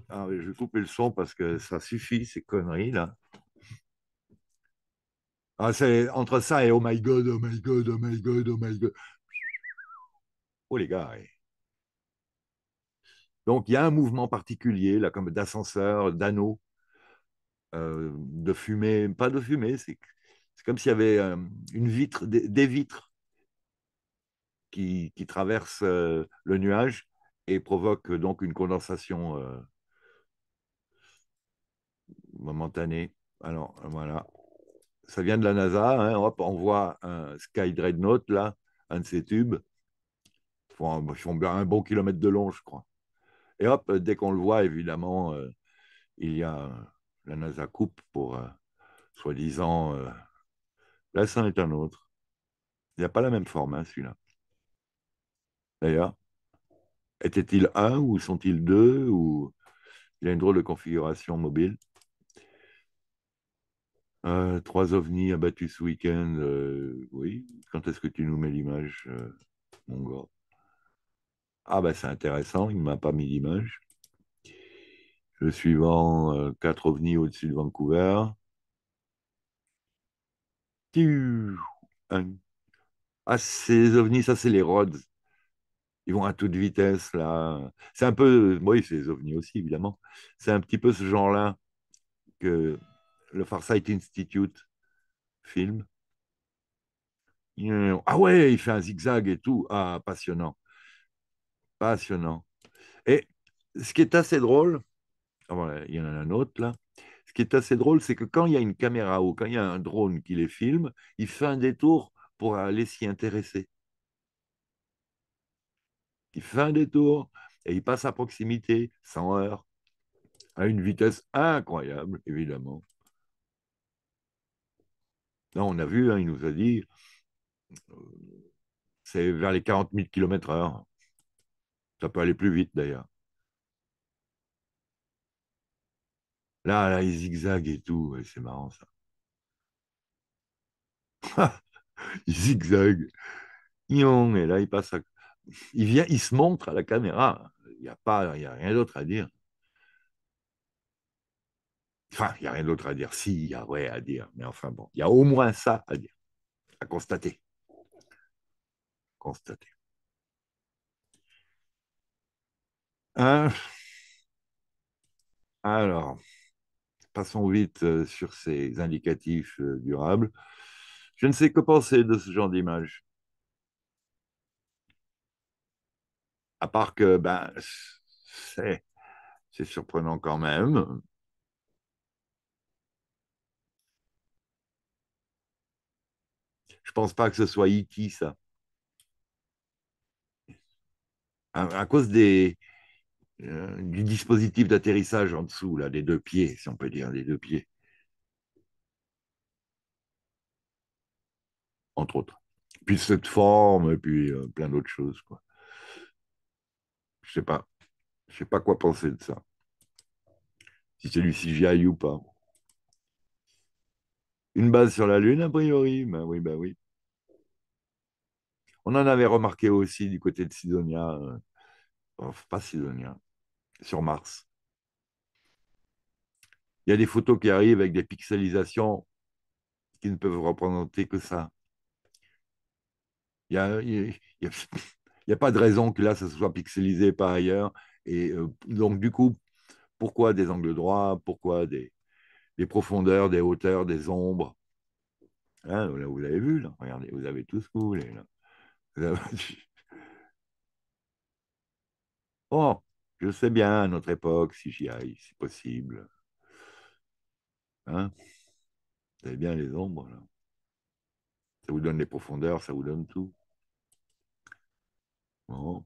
Ah, je vais couper le son parce que ça suffit, ces conneries là. Ah, c'est entre ça et oh my god, oh my god, oh my god, oh my god. Oh les gars. Donc il y a un mouvement particulier là, comme d'ascenseur, d'anneau. Euh, de fumée, pas de fumée, c'est comme s'il y avait euh, une vitre, des, vitres qui, qui traversent euh, le nuage et provoquent donc une condensation momentanée. Alors voilà, ça vient de la NASA, hein, hop, on voit un Sky Dreadnought là, un de ces tubes, ils font un, un bon kilomètre de long je crois. Et hop, dès qu'on le voit évidemment, il y a la NASA coupe pour, euh, soi-disant, euh, là, c'en est un autre. Il a pas la même forme, hein, celui-là. D'ailleurs, était-il un ou sont-ils deux Il y a une drôle de configuration mobile. Euh, trois ovnis abattus ce week-end, oui. Quand est-ce que tu nous mets l'image, mon gars Ah, ben c'est intéressant, il ne m'a pas mis l'image. Le suivant, euh, quatre ovnis au-dessus de Vancouver. Ah, ces ovnis, ça, c'est les Rhodes. Ils vont à toute vitesse, là. C'est un peu. Oui, c'est les ovnis aussi, évidemment. C'est un petit peu ce genre-là que le Farsight Institute filme. Ah ouais, il fait un zigzag et tout. Ah, passionnant. Passionnant. Et ce qui est assez drôle, euh, il y en a un autre là. Ce qui est assez drôle, c'est que quand il y a une caméra ou quand il y a un drone qui les filme, il fait un détour pour aller s'y intéresser. Il fait un détour et il passe à proximité, sans heures, à une vitesse incroyable, évidemment. Là, on a vu, hein, il nous a dit, euh, c'est vers les 40 000 km/h. Ça peut aller plus vite d'ailleurs. Là, là, il zigzague et tout. c'est marrant, ça. il zigzague. Et là, il passe Il vient, il se montre à la caméra. Il n'y a, pas, il y a rien d'autre à dire. Enfin, il n'y a rien d'autre à dire. Si, il y a vrai à dire. Mais enfin, bon, il y a au moins ça à dire, à constater. Constater. Hein Alors passons vite euh, sur ces indicatifs euh, durables. Je ne sais que penser de ce genre d'image. À part que ben, c'est surprenant quand même. Je pense pas que ce soit Iti, e ça. à cause des, euh, du dispositif d'atterrissage en dessous, là, des deux pieds, si on peut dire, des deux pieds. Entre autres. Puis cette forme, puis euh, plein d'autres choses. Quoi. Je sais pas. Je sais pas quoi penser de ça. Si c'est du CGI ou pas. Une base sur la Lune, a priori. Ben oui, ben oui. On en avait remarqué aussi du côté de Sidonia. Euh, enfin, pas Sidonia sur Mars. Il y a des photos qui arrivent avec des pixelisations qui ne peuvent représenter que ça. Il n'y a, a, pas de raison que là, ça soit pixelisé par ailleurs. Et euh, donc, du coup, pourquoi des angles droits Pourquoi des, profondeurs, des hauteurs, des ombres hein, vous l'avez vu, Regardez, vous avez tout ce que Oh, je sais bien, à notre époque, si j'y aille, c'est possible. Hein vous avez bien les ombres, là. Ça vous donne les profondeurs, ça vous donne tout. On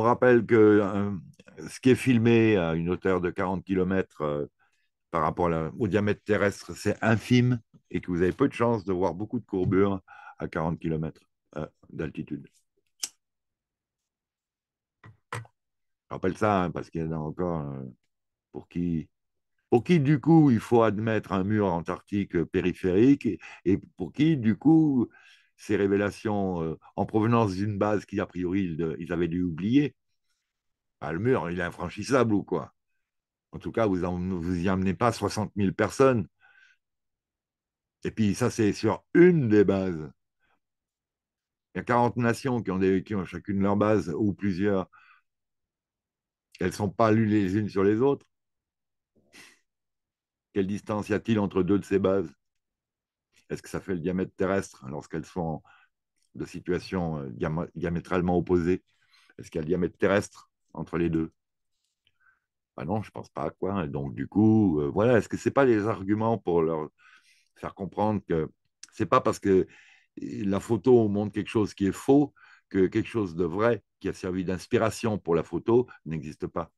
rappelle que euh, ce qui est filmé à une hauteur de 40 km par rapport au diamètre terrestre, c'est infime et que vous avez peu de chance de voir beaucoup de courbures à 40 km euh, d'altitude. Je rappelle ça hein, parce qu'il y en a encore euh, pour qui pour qui du coup il faut admettre un mur antarctique euh, périphérique et pour qui du coup ces révélations en provenance d'une base qui a priori ils, avaient dû oublier, bah, le mur il est infranchissable ou quoi en tout cas, vous vous n'y amenez pas 60 000 personnes. Et puis ça, c'est sur une des bases. Il y a 40 nations qui ont, des, qui ont chacune leurs bases, ou plusieurs. Elles ne sont pas lues les unes sur les autres. Quelle distance y a-t-il entre deux de ces bases Est-ce que ça fait le diamètre terrestre lorsqu'elles sont de situations euh, diamétralement opposées Est-ce qu'il y a le diamètre terrestre entre les deux bah non, je ne pense pas, à quoi. Hein. donc, du coup, euh, voilà, est-ce que ce n'est pas des arguments pour leur faire comprendre que ce n'est pas parce que eh, la photo montre quelque chose qui est faux que quelque chose de vrai qui a servi d'inspiration pour la photo n'existe pas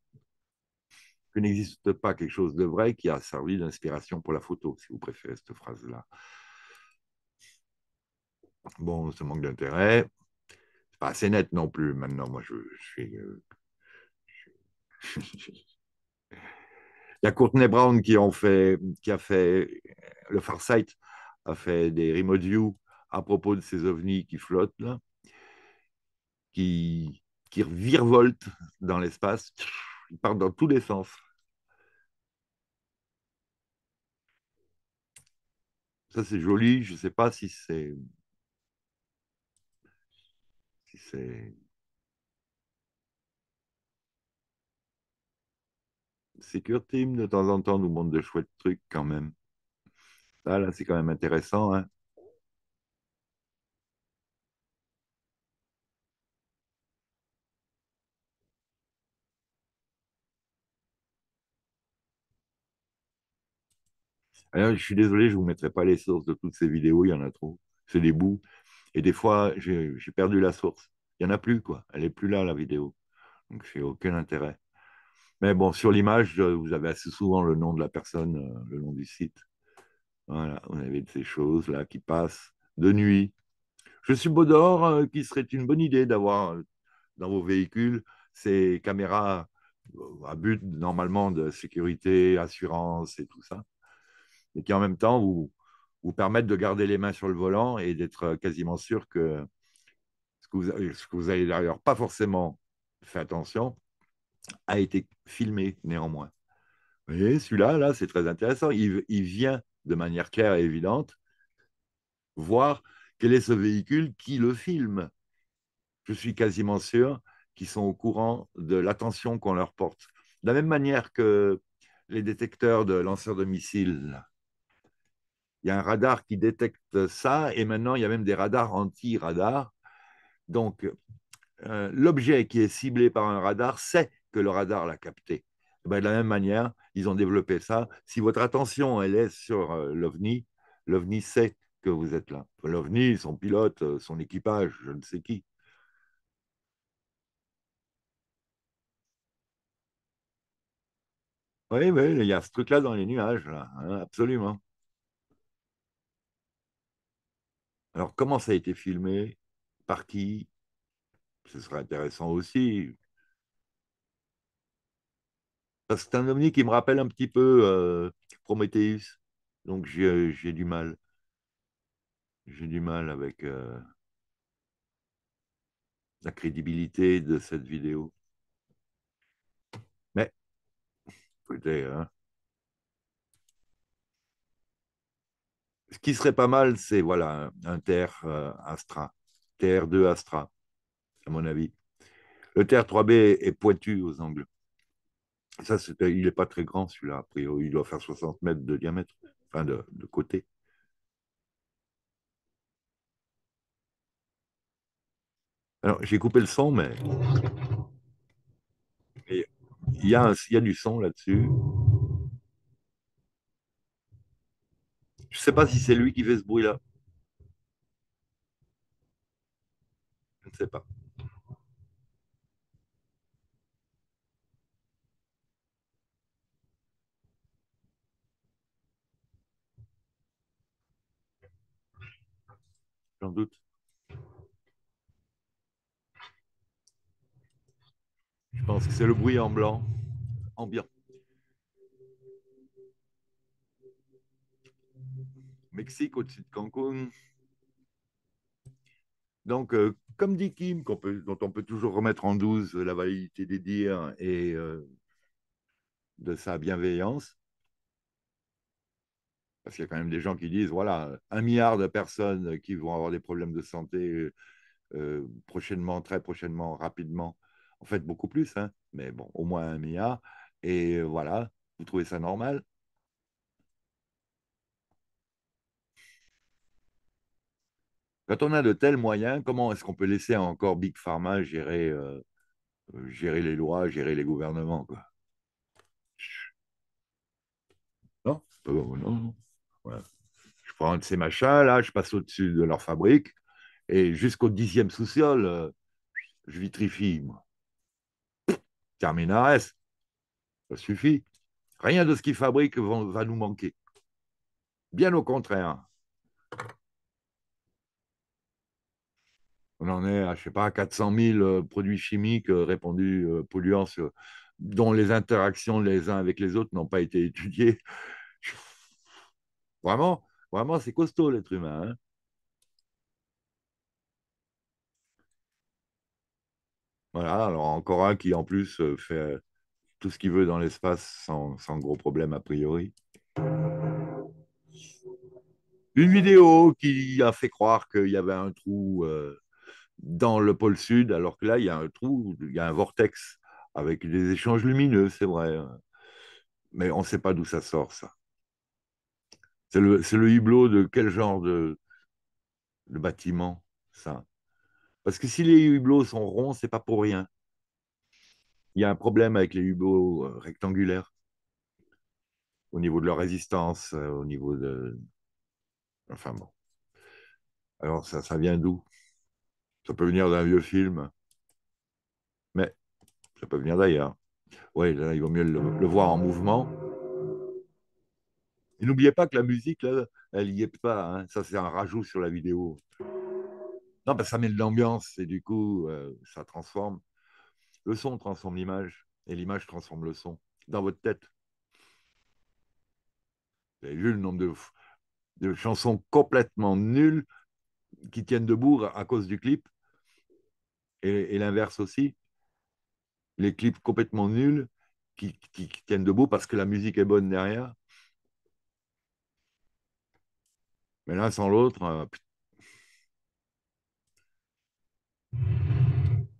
Que n'existe pas quelque chose de vrai qui a servi d'inspiration pour la photo, si vous préférez cette phrase-là. Bon, ce manque d'intérêt, ce n'est pas assez net non plus. Maintenant, moi, je, suis. Euh, Il y a Courtney Brown qui, a fait euh, le Farsight, a fait des remote view à propos de ces ovnis qui flottent, là, qui, qui virevoltent dans l'espace. Ils partent dans tous les sens. Ça, c'est joli. Je ne sais pas si c'est. Si c'est. Secure Team de temps en temps nous montre de chouettes trucs quand même. Ça, ah, là, c'est quand même intéressant. Hein. Alors, ah, je suis désolé, je ne vous mettrai pas les sources de toutes ces vidéos, il y en a trop. C'est des bouts. Et des fois, j'ai perdu la source. Il n'y en a plus, quoi. Elle n'est plus là, la vidéo. Donc, j'ai aucun intérêt. Mais bon, sur l'image, euh, vous avez assez souvent le nom de la personne, euh, le nom du site. Voilà, on avait ces choses-là qui passent de nuit. Je suis subodore euh, qui serait une bonne idée d'avoir dans vos véhicules ces caméras à but normalement de sécurité, assurance et tout ça, et qui en même temps vous, permettent de garder les mains sur le volant et d'être quasiment sûr que ce que vous, ce que avez derrière, pas forcément fait attention, a été filmé néanmoins. Vous voyez, celui-là, c'est très intéressant. Il, vient de manière claire et évidente voir quel est ce véhicule qui le filme. Je suis quasiment sûr qu'ils sont au courant de l'attention qu'on leur porte. De la même manière que les détecteurs de lanceurs de missiles. Il y a un radar qui détecte ça, et maintenant il y a même des radars anti radar Donc, euh, l'objet qui est ciblé par un radar c'est que le radar l'a capté. Eh ben, de la même manière, ils ont développé ça. Si votre attention elle est sur euh, l'OVNI, l'OVNI sait que vous êtes là. L'OVNI, son pilote, euh, son équipage, je ne sais qui. Oui, mais il y a ce truc-là dans les nuages, hein, absolument. Alors, comment ça a été filmé Par qui Ce serait intéressant aussi c'est un Omni qui me rappelle un petit peu euh, Prometheus. Donc euh, j'ai du mal. J'ai du mal avec euh, la crédibilité de cette vidéo. Mais, écoutez, hein. ce qui serait pas mal, c'est voilà, un terre Astra, terre 2 Astra, à mon avis. Le Terre 3 b est pointu aux angles. Ça, il n'est pas très grand celui-là, a priori. Il doit faire 60 mètres de diamètre, enfin de, côté. Alors, j'ai coupé le son, mais. Il y, il y a du son là-dessus. Je ne sais pas si c'est lui qui fait ce bruit-là. Je ne sais pas. j'en doute. Je pense que c'est le bruit en blanc, ambiant. Mexique, au-dessus de Cancun. Donc, euh, comme dit Kim, peut, dont on peut toujours remettre en douce la validité des dires et euh, de sa bienveillance, parce qu'il y a quand même des gens qui disent, voilà, un milliard de personnes qui vont avoir des problèmes de santé euh, prochainement, très prochainement, rapidement. En fait, beaucoup plus, hein. mais bon, au moins un milliard. Et voilà, vous trouvez ça normal Quand on a de tels moyens, comment est-ce qu'on peut laisser encore Big Pharma gérer, euh, gérer les lois, gérer les gouvernements quoi non. Je prends ces machins, là, je passe au-dessus de leur fabrique, et jusqu'au dixième sous-sol, euh, je vitrifie, moi. ça suffit. Rien de ce qu'ils fabriquent va, nous manquer. Bien au contraire. On en est à, je sais pas, 400 000 euh, produits chimiques euh, répandus, polluants, dont les interactions les uns avec les autres n'ont pas été étudiées Vraiment, c'est costaud l'être humain. Hein. voilà, alors encore un qui en plus euh, fait euh, tout ce qu'il veut dans l'espace sans, gros problème a priori. Une vidéo qui a fait croire qu'il y avait un trou euh, dans le pôle sud, alors que là, il y a un trou, il y a un vortex avec des échanges lumineux, c'est vrai. Hein. Mais on ne sait pas d'où ça sort, ça. C'est le, hublot de quel genre de, bâtiment, ça Parce que si les hublots sont ronds, c'est pas pour rien. Il y a un problème avec les hublots euh, rectangulaires au niveau de leur résistance, euh, au niveau de. Enfin bon. Alors, ça, vient d'où Ça peut venir d'un vieux film, mais ça peut venir d'ailleurs. Oui, il vaut mieux le voir en mouvement. Et n'oubliez pas que la musique, là, elle n'y est pas. Hein. Ça, c'est un rajout sur la vidéo. Non, ça met de l'ambiance et du coup, euh, ça transforme. Le son transforme l'image et l'image transforme le son dans votre tête. Vous avez vu le nombre de, de chansons complètement nulles qui tiennent debout à cause du clip et, l'inverse aussi. Les clips complètement nuls qui, qui tiennent debout parce que la musique est bonne derrière Mais l'un sans l'autre.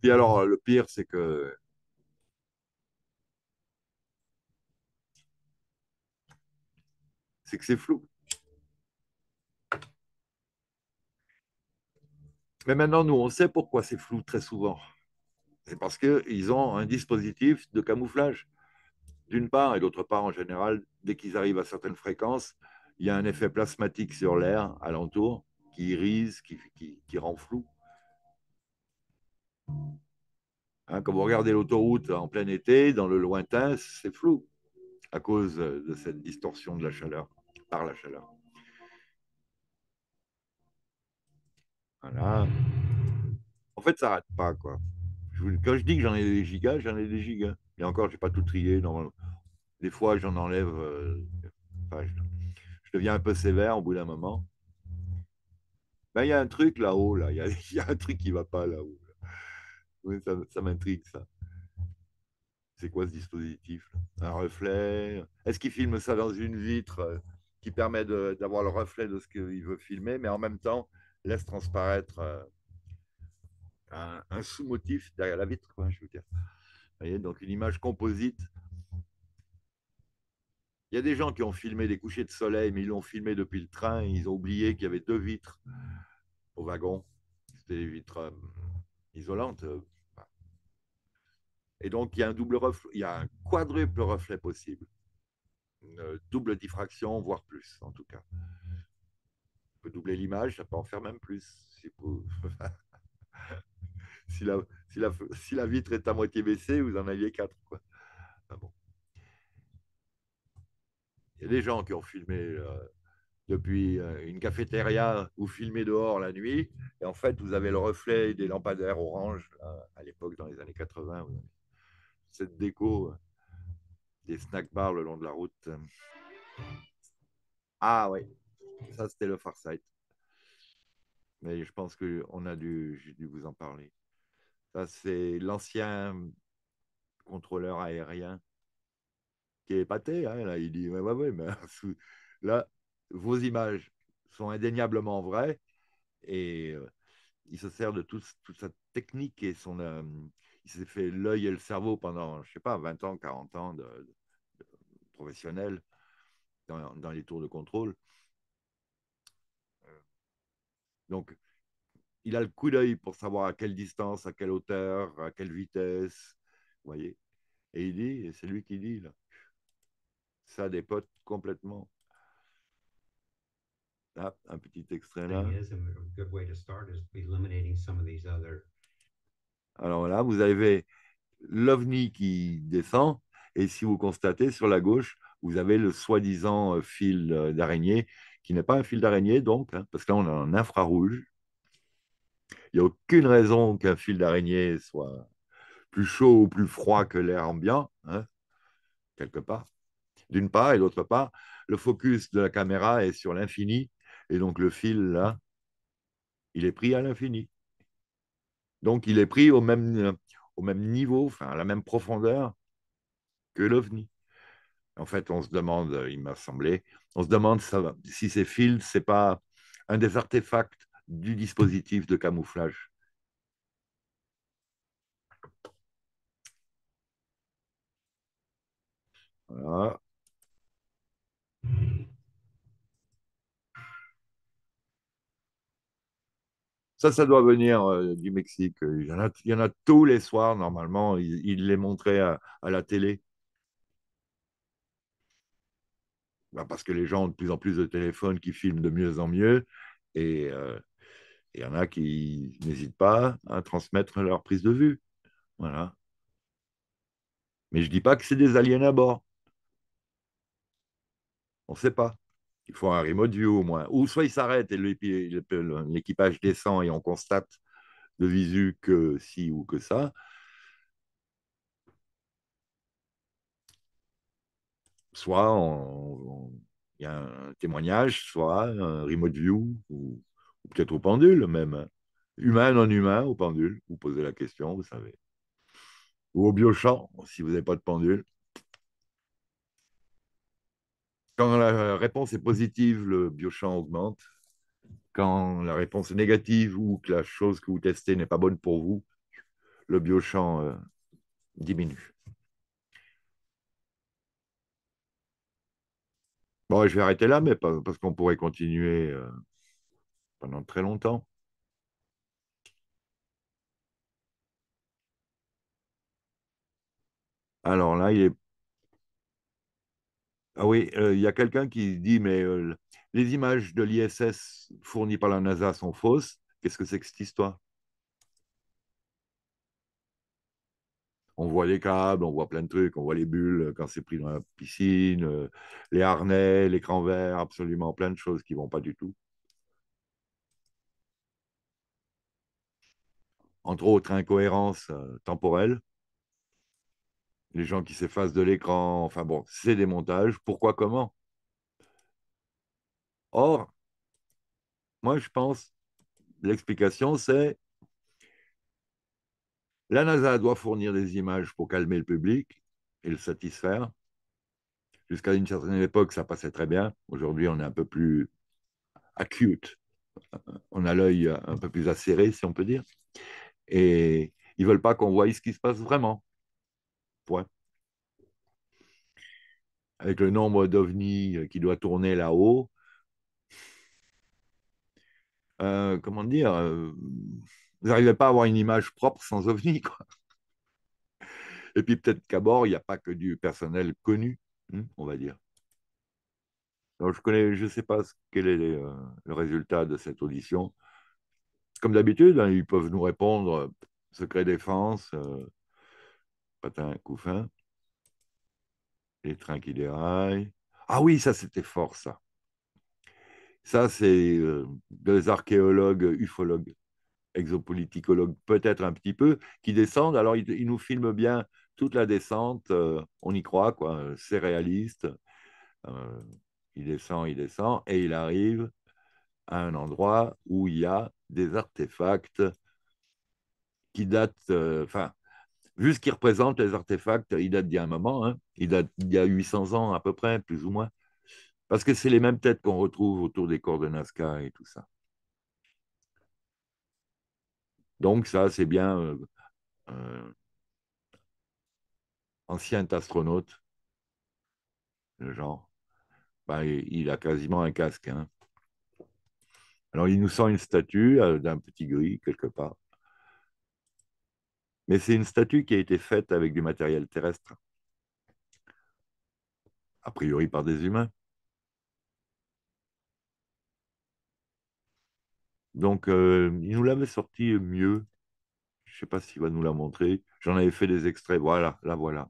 et euh, alors, euh, le pire, c'est que. C'est que c'est flou. Mais maintenant, nous, on sait pourquoi c'est flou très souvent. C'est parce qu'ils ont un dispositif de camouflage, d'une part, et d'autre part, en général, dès qu'ils arrivent à certaines fréquences, il y a un effet plasmatique sur l'air alentour qui irise, qui, rend flou. Hein, quand vous regardez l'autoroute en plein été, dans le lointain, c'est flou à cause de cette distorsion de la chaleur, par la chaleur. Voilà. En fait, ça n'arrête pas, quoi. Quand je dis que j'en ai des gigas, j'en ai des gigas. Et encore, je n'ai pas tout trié. Des fois, j'en enlève. Euh, je deviens un peu sévère au bout d'un moment. Ben, il y a un truc là-haut, là. Il Y, a, un truc qui ne va pas là-haut. ça, m'intrigue, ça. C'est quoi ce dispositif Un reflet Est-ce qu'il filme ça dans une vitre euh, qui permet d'avoir le reflet de ce qu'il veut filmer, mais en même temps laisse transparaître euh, un, sous-motif derrière la vitre, je Vous voyez, donc une image composite il y a des gens qui ont filmé des couchers de soleil, mais ils l'ont filmé depuis le train. et Ils ont oublié qu'il y avait deux vitres au wagon. C'était des vitres euh, isolantes. Euh, et donc, il y a un double il y a un quadruple reflet possible. Une double diffraction, voire plus, en tout cas. On peut doubler l'image, ça peut en faire même plus. Si, la, vitre est à moitié baissée, vous en aviez quatre. Quoi. Ah bon. Il y a des gens qui ont filmé euh, depuis euh, une cafétéria ou filmé dehors la nuit. Et en fait, vous avez le reflet des lampadaires orange à l'époque, dans les années 80. Cette déco euh, des snack bars le long de la route. Ah oui, ça c'était le Farsight. Mais je pense que on a dû, j'ai dû vous en parler. Ça c'est l'ancien contrôleur aérien qui est épaté. Hein, là, il dit Ouais, ouais, mais là, vos images sont indéniablement vraies. Et euh, il se sert de toute sa technique et son. Euh, il s'est fait l'œil et le cerveau pendant, je sais pas, 20 ans, 40 ans de, professionnel dans, dans, les tours de contrôle. Euh, donc, il a le coup d'œil pour savoir à quelle distance, à quelle hauteur, à quelle vitesse, vous voyez. Et il dit, c'est lui qui dit, là, ça dépote complètement. Ah, un petit extrait là. Alors là, vous avez l'OVNI qui descend, et si vous constatez sur la gauche, vous avez le soi-disant euh, fil euh, d'araignée, qui n'est pas un fil d'araignée donc, hein, parce que là on a un infrarouge. Il n'y a aucune raison qu'un fil d'araignée soit plus chaud ou plus froid que l'air ambiant, hein, quelque part d'une part, et d'autre part, le focus de la caméra est sur l'infini, et donc le fil, là, il est pris à l'infini. Donc il est pris au même, au même niveau, enfin, à la même profondeur que l'OVNI. En fait, on se demande, il m'a semblé, on se demande si ces fils, n'est pas un des artefacts du dispositif de camouflage. Voilà. Ça, ça doit venir euh, du Mexique. Il y, en a, tous les soirs, normalement. Il, les montrait à, la télé. Bah, parce que les gens ont de plus en plus de téléphones qui filment de mieux en mieux. Et euh, il y en a qui n'hésitent pas à transmettre leur prise de vue. Voilà. Mais je ne dis pas que c'est des aliens à bord. On ne sait pas il faut un view au moins. Ou soit il s'arrête et l'équipage descend et on constate de visu que si ou que ça. Soit il y a un témoignage, soit un remote view, ou, ou peut-être au pendule même. Humain, non humain, au pendule, vous posez la question, vous savez. Ou au biochamp, si vous n'avez pas de pendule. Quand la réponse est positive, le biochamp augmente. Quand la réponse est négative ou que la chose que vous testez n'est pas bonne pour vous, le biochamp euh, diminue. Bon, je vais arrêter là, mais parce qu'on pourrait continuer euh, pendant très longtemps. Alors là, il est ah oui, euh, il y a quelqu'un qui dit, mais euh, les images de l'ISS fournies par la NASA sont fausses. Qu'est-ce que c'est que cette histoire On voit les câbles, on voit plein de trucs, on voit les bulles quand c'est pris dans la piscine, euh, les harnais, l'écran vert, absolument plein de choses qui ne vont pas du tout. Entre autres, incohérences temporelles les gens qui s'effacent de l'écran, enfin bon, c'est des montages, pourquoi, comment Or, moi je pense, l'explication c'est, la NASA doit fournir des images pour calmer le public et le satisfaire. Jusqu'à une certaine époque, ça passait très bien. Aujourd'hui, on est un peu plus acute. On a l'œil un peu plus acéré, si on peut dire. Et ils ne veulent pas qu'on voie ce qui se passe vraiment. Avec le nombre d'ovnis euh, qui doit tourner là-haut. Euh, comment dire euh, Vous n'arrivez pas à avoir une image propre sans ovnis, Et puis peut-être qu'à bord, il n'y a pas que du personnel connu, hein, on va dire. je ne sais pas quel est le, résultat de cette audition. Comme d'habitude, hein, ils peuvent nous répondre secret défense, euh, patin, couffin. Les trains qui déraillent. Ah oui, ça c'était fort, ça. Ça, c'est euh, des archéologues, ufologues, exopoliticologues, peut-être un petit peu, qui descendent. Alors, ils, nous filment bien toute la descente. Euh, on y croit, quoi. C'est réaliste. Euh, il descend, il descend, et il arrive à un endroit où il y a des artefacts qui datent, enfin, vu ce qu'ils représentent, les artefacts, ils datent d'il y a un moment, hein. ils datent d'il y a 800 ans à peu près, plus ou moins, parce que c'est les mêmes têtes qu'on retrouve autour des corps de Nazca et tout ça. Donc ça, c'est bien euh, euh, ancien astronaute, le genre. Ben, il a quasiment un casque. Hein. Alors il nous sent une statue euh, d'un petit gris quelque part. Mais c'est une statue qui a été faite avec du matériel terrestre, a priori par des humains. Donc, euh, il nous l'avait sorti mieux. Je ne sais pas s'il va nous la montrer. J'en avais fait des extraits. Voilà, là, voilà.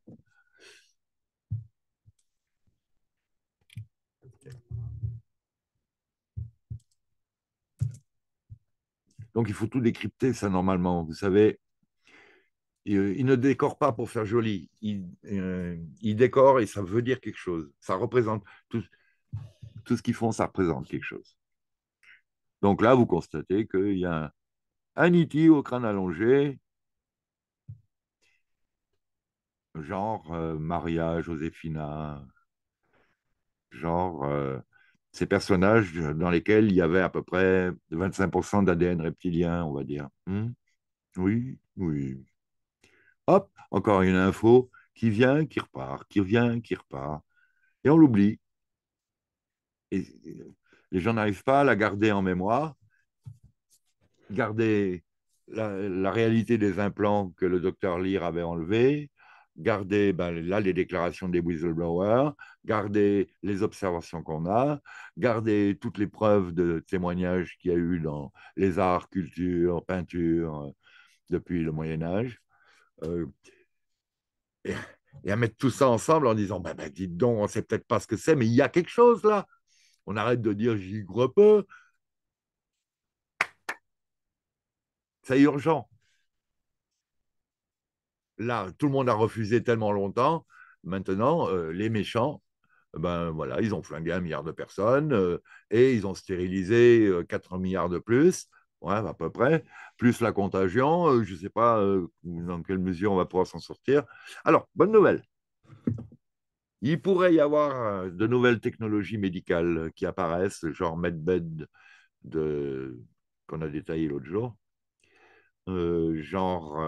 Donc, il faut tout décrypter, ça, normalement. Vous savez, euh, il, ne décore pas pour faire joli, euh, il, décore et ça veut dire quelque chose. Ça représente tout, ce qu'ils font, ça représente quelque chose. Donc là, vous constatez qu'il y a un, e au crâne allongé, genre euh, Maria, Josefina genre ces personnages dans lesquels il y avait à peu près 25% d'ADN reptilien, on va dire. Hmm oui, oui. Hop, encore une info qui vient, qui repart, qui vient, qui repart. Et on l'oublie. Et les gens n'arrivent pas à la garder en mémoire, garder la, réalité des implants que le docteur Lear avait enlevés, garder ben, là les déclarations des whistleblowers, garder les observations qu'on a, garder toutes les preuves de témoignages qu'il y a eu dans les arts, culture, peinture euh, depuis le Moyen Âge. Euh, et, à mettre tout ça ensemble en disant bah, bah, dites donc, on ne sait peut-être pas ce que c'est, mais il y a quelque chose là. On arrête de dire j'y crois peu. C'est urgent. Là, tout le monde a refusé tellement longtemps. Maintenant, euh, les méchants, ben voilà, ils ont flingué un milliard de personnes euh, et ils ont stérilisé 4 milliards de plus. Ouais, à peu près. Plus la contagion, euh, je ne sais pas euh, dans quelle mesure on va pouvoir s'en sortir. Alors, bonne nouvelle. Il pourrait y avoir euh, de nouvelles technologies médicales qui apparaissent, genre MedBed de... qu'on a détaillé l'autre jour, genre,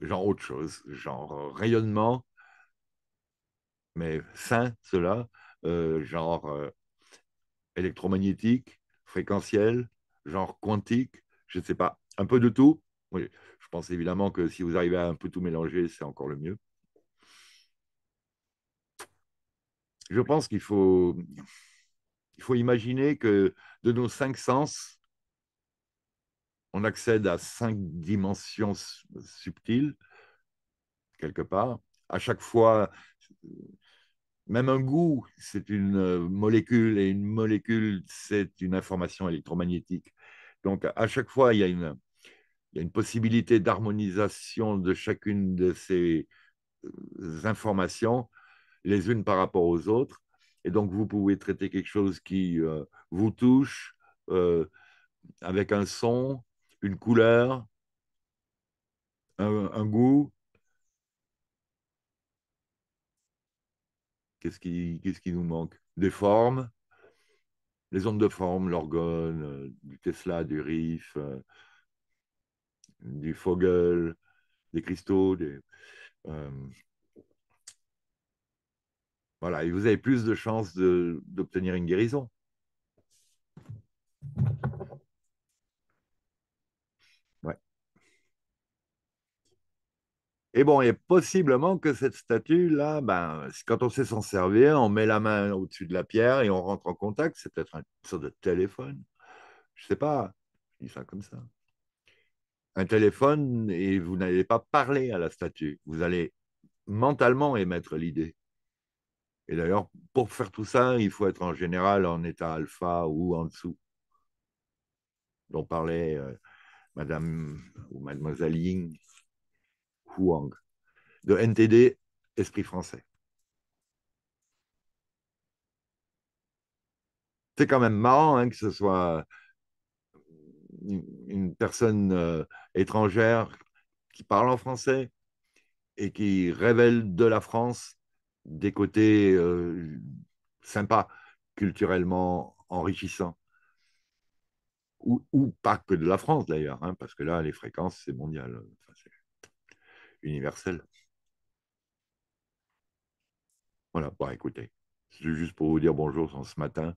genre autre chose, genre rayonnement, mais sain, cela, genre électromagnétique, fréquentiel, genre quantique, je ne sais pas, un peu de tout. Oui, je pense évidemment que si vous arrivez à un peu tout mélanger, c'est encore le mieux. Je pense qu'il faut, il faut imaginer que de nos cinq sens, on accède à cinq dimensions subtiles, quelque part. À chaque fois, même un goût, c'est une euh, molécule, et une molécule, c'est une information électromagnétique. Donc, à chaque fois, il y a une, possibilité d'harmonisation de chacune de ces euh, informations, les unes par rapport aux autres. Et donc, vous pouvez traiter quelque chose qui euh, vous touche avec un son, une couleur, un goût, Qu'est-ce qui, qu'est-ce qui nous manque Des formes, les ondes de forme, l'orgone, euh, du Tesla, du Riff, euh, du Fogel, des cristaux, des, euh, voilà, et vous avez plus de chances d'obtenir une guérison. Et bon, et possiblement que cette statue-là, ben, quand on sait s'en servir, on met la main au-dessus de la pierre et on rentre en contact. C'est peut-être un sorte de téléphone. Je ne sais pas, je dis ça comme ça. Un téléphone et vous n'allez pas parler à la statue. Vous allez mentalement émettre l'idée. Et d'ailleurs, pour faire tout ça, il faut être en général en état alpha ou en dessous, dont parlait euh, Madame ou Mademoiselle Ying de NTD Esprit français. C'est quand même marrant hein, que ce soit une personne euh, étrangère qui parle en français et qui révèle de la France des côtés euh, sympas, culturellement enrichissants. Ou, pas que de la France d'ailleurs, hein, parce que là, les fréquences, c'est mondial universelle. Voilà, bon, bah, écoutez, c'est juste pour vous dire bonjour ce matin.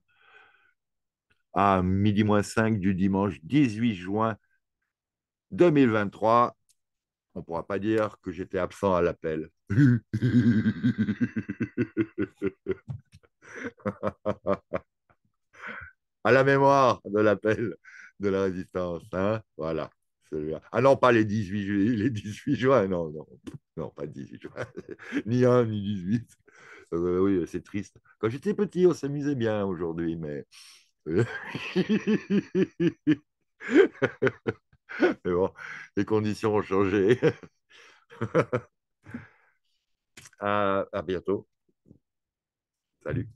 À midi moins 5 du dimanche 18 juin 2023, on ne pourra pas dire que j'étais absent à l'appel. à la mémoire de l'appel de la résistance. Hein, voilà. Ah non, pas les 18, les 18 juin, non, non, non, pas 18 juin, ni 1, ni 18. Euh, oui, c'est triste. Quand j'étais petit, on s'amusait bien aujourd'hui, mais... mais bon, les conditions ont changé. Euh, à bientôt. Salut.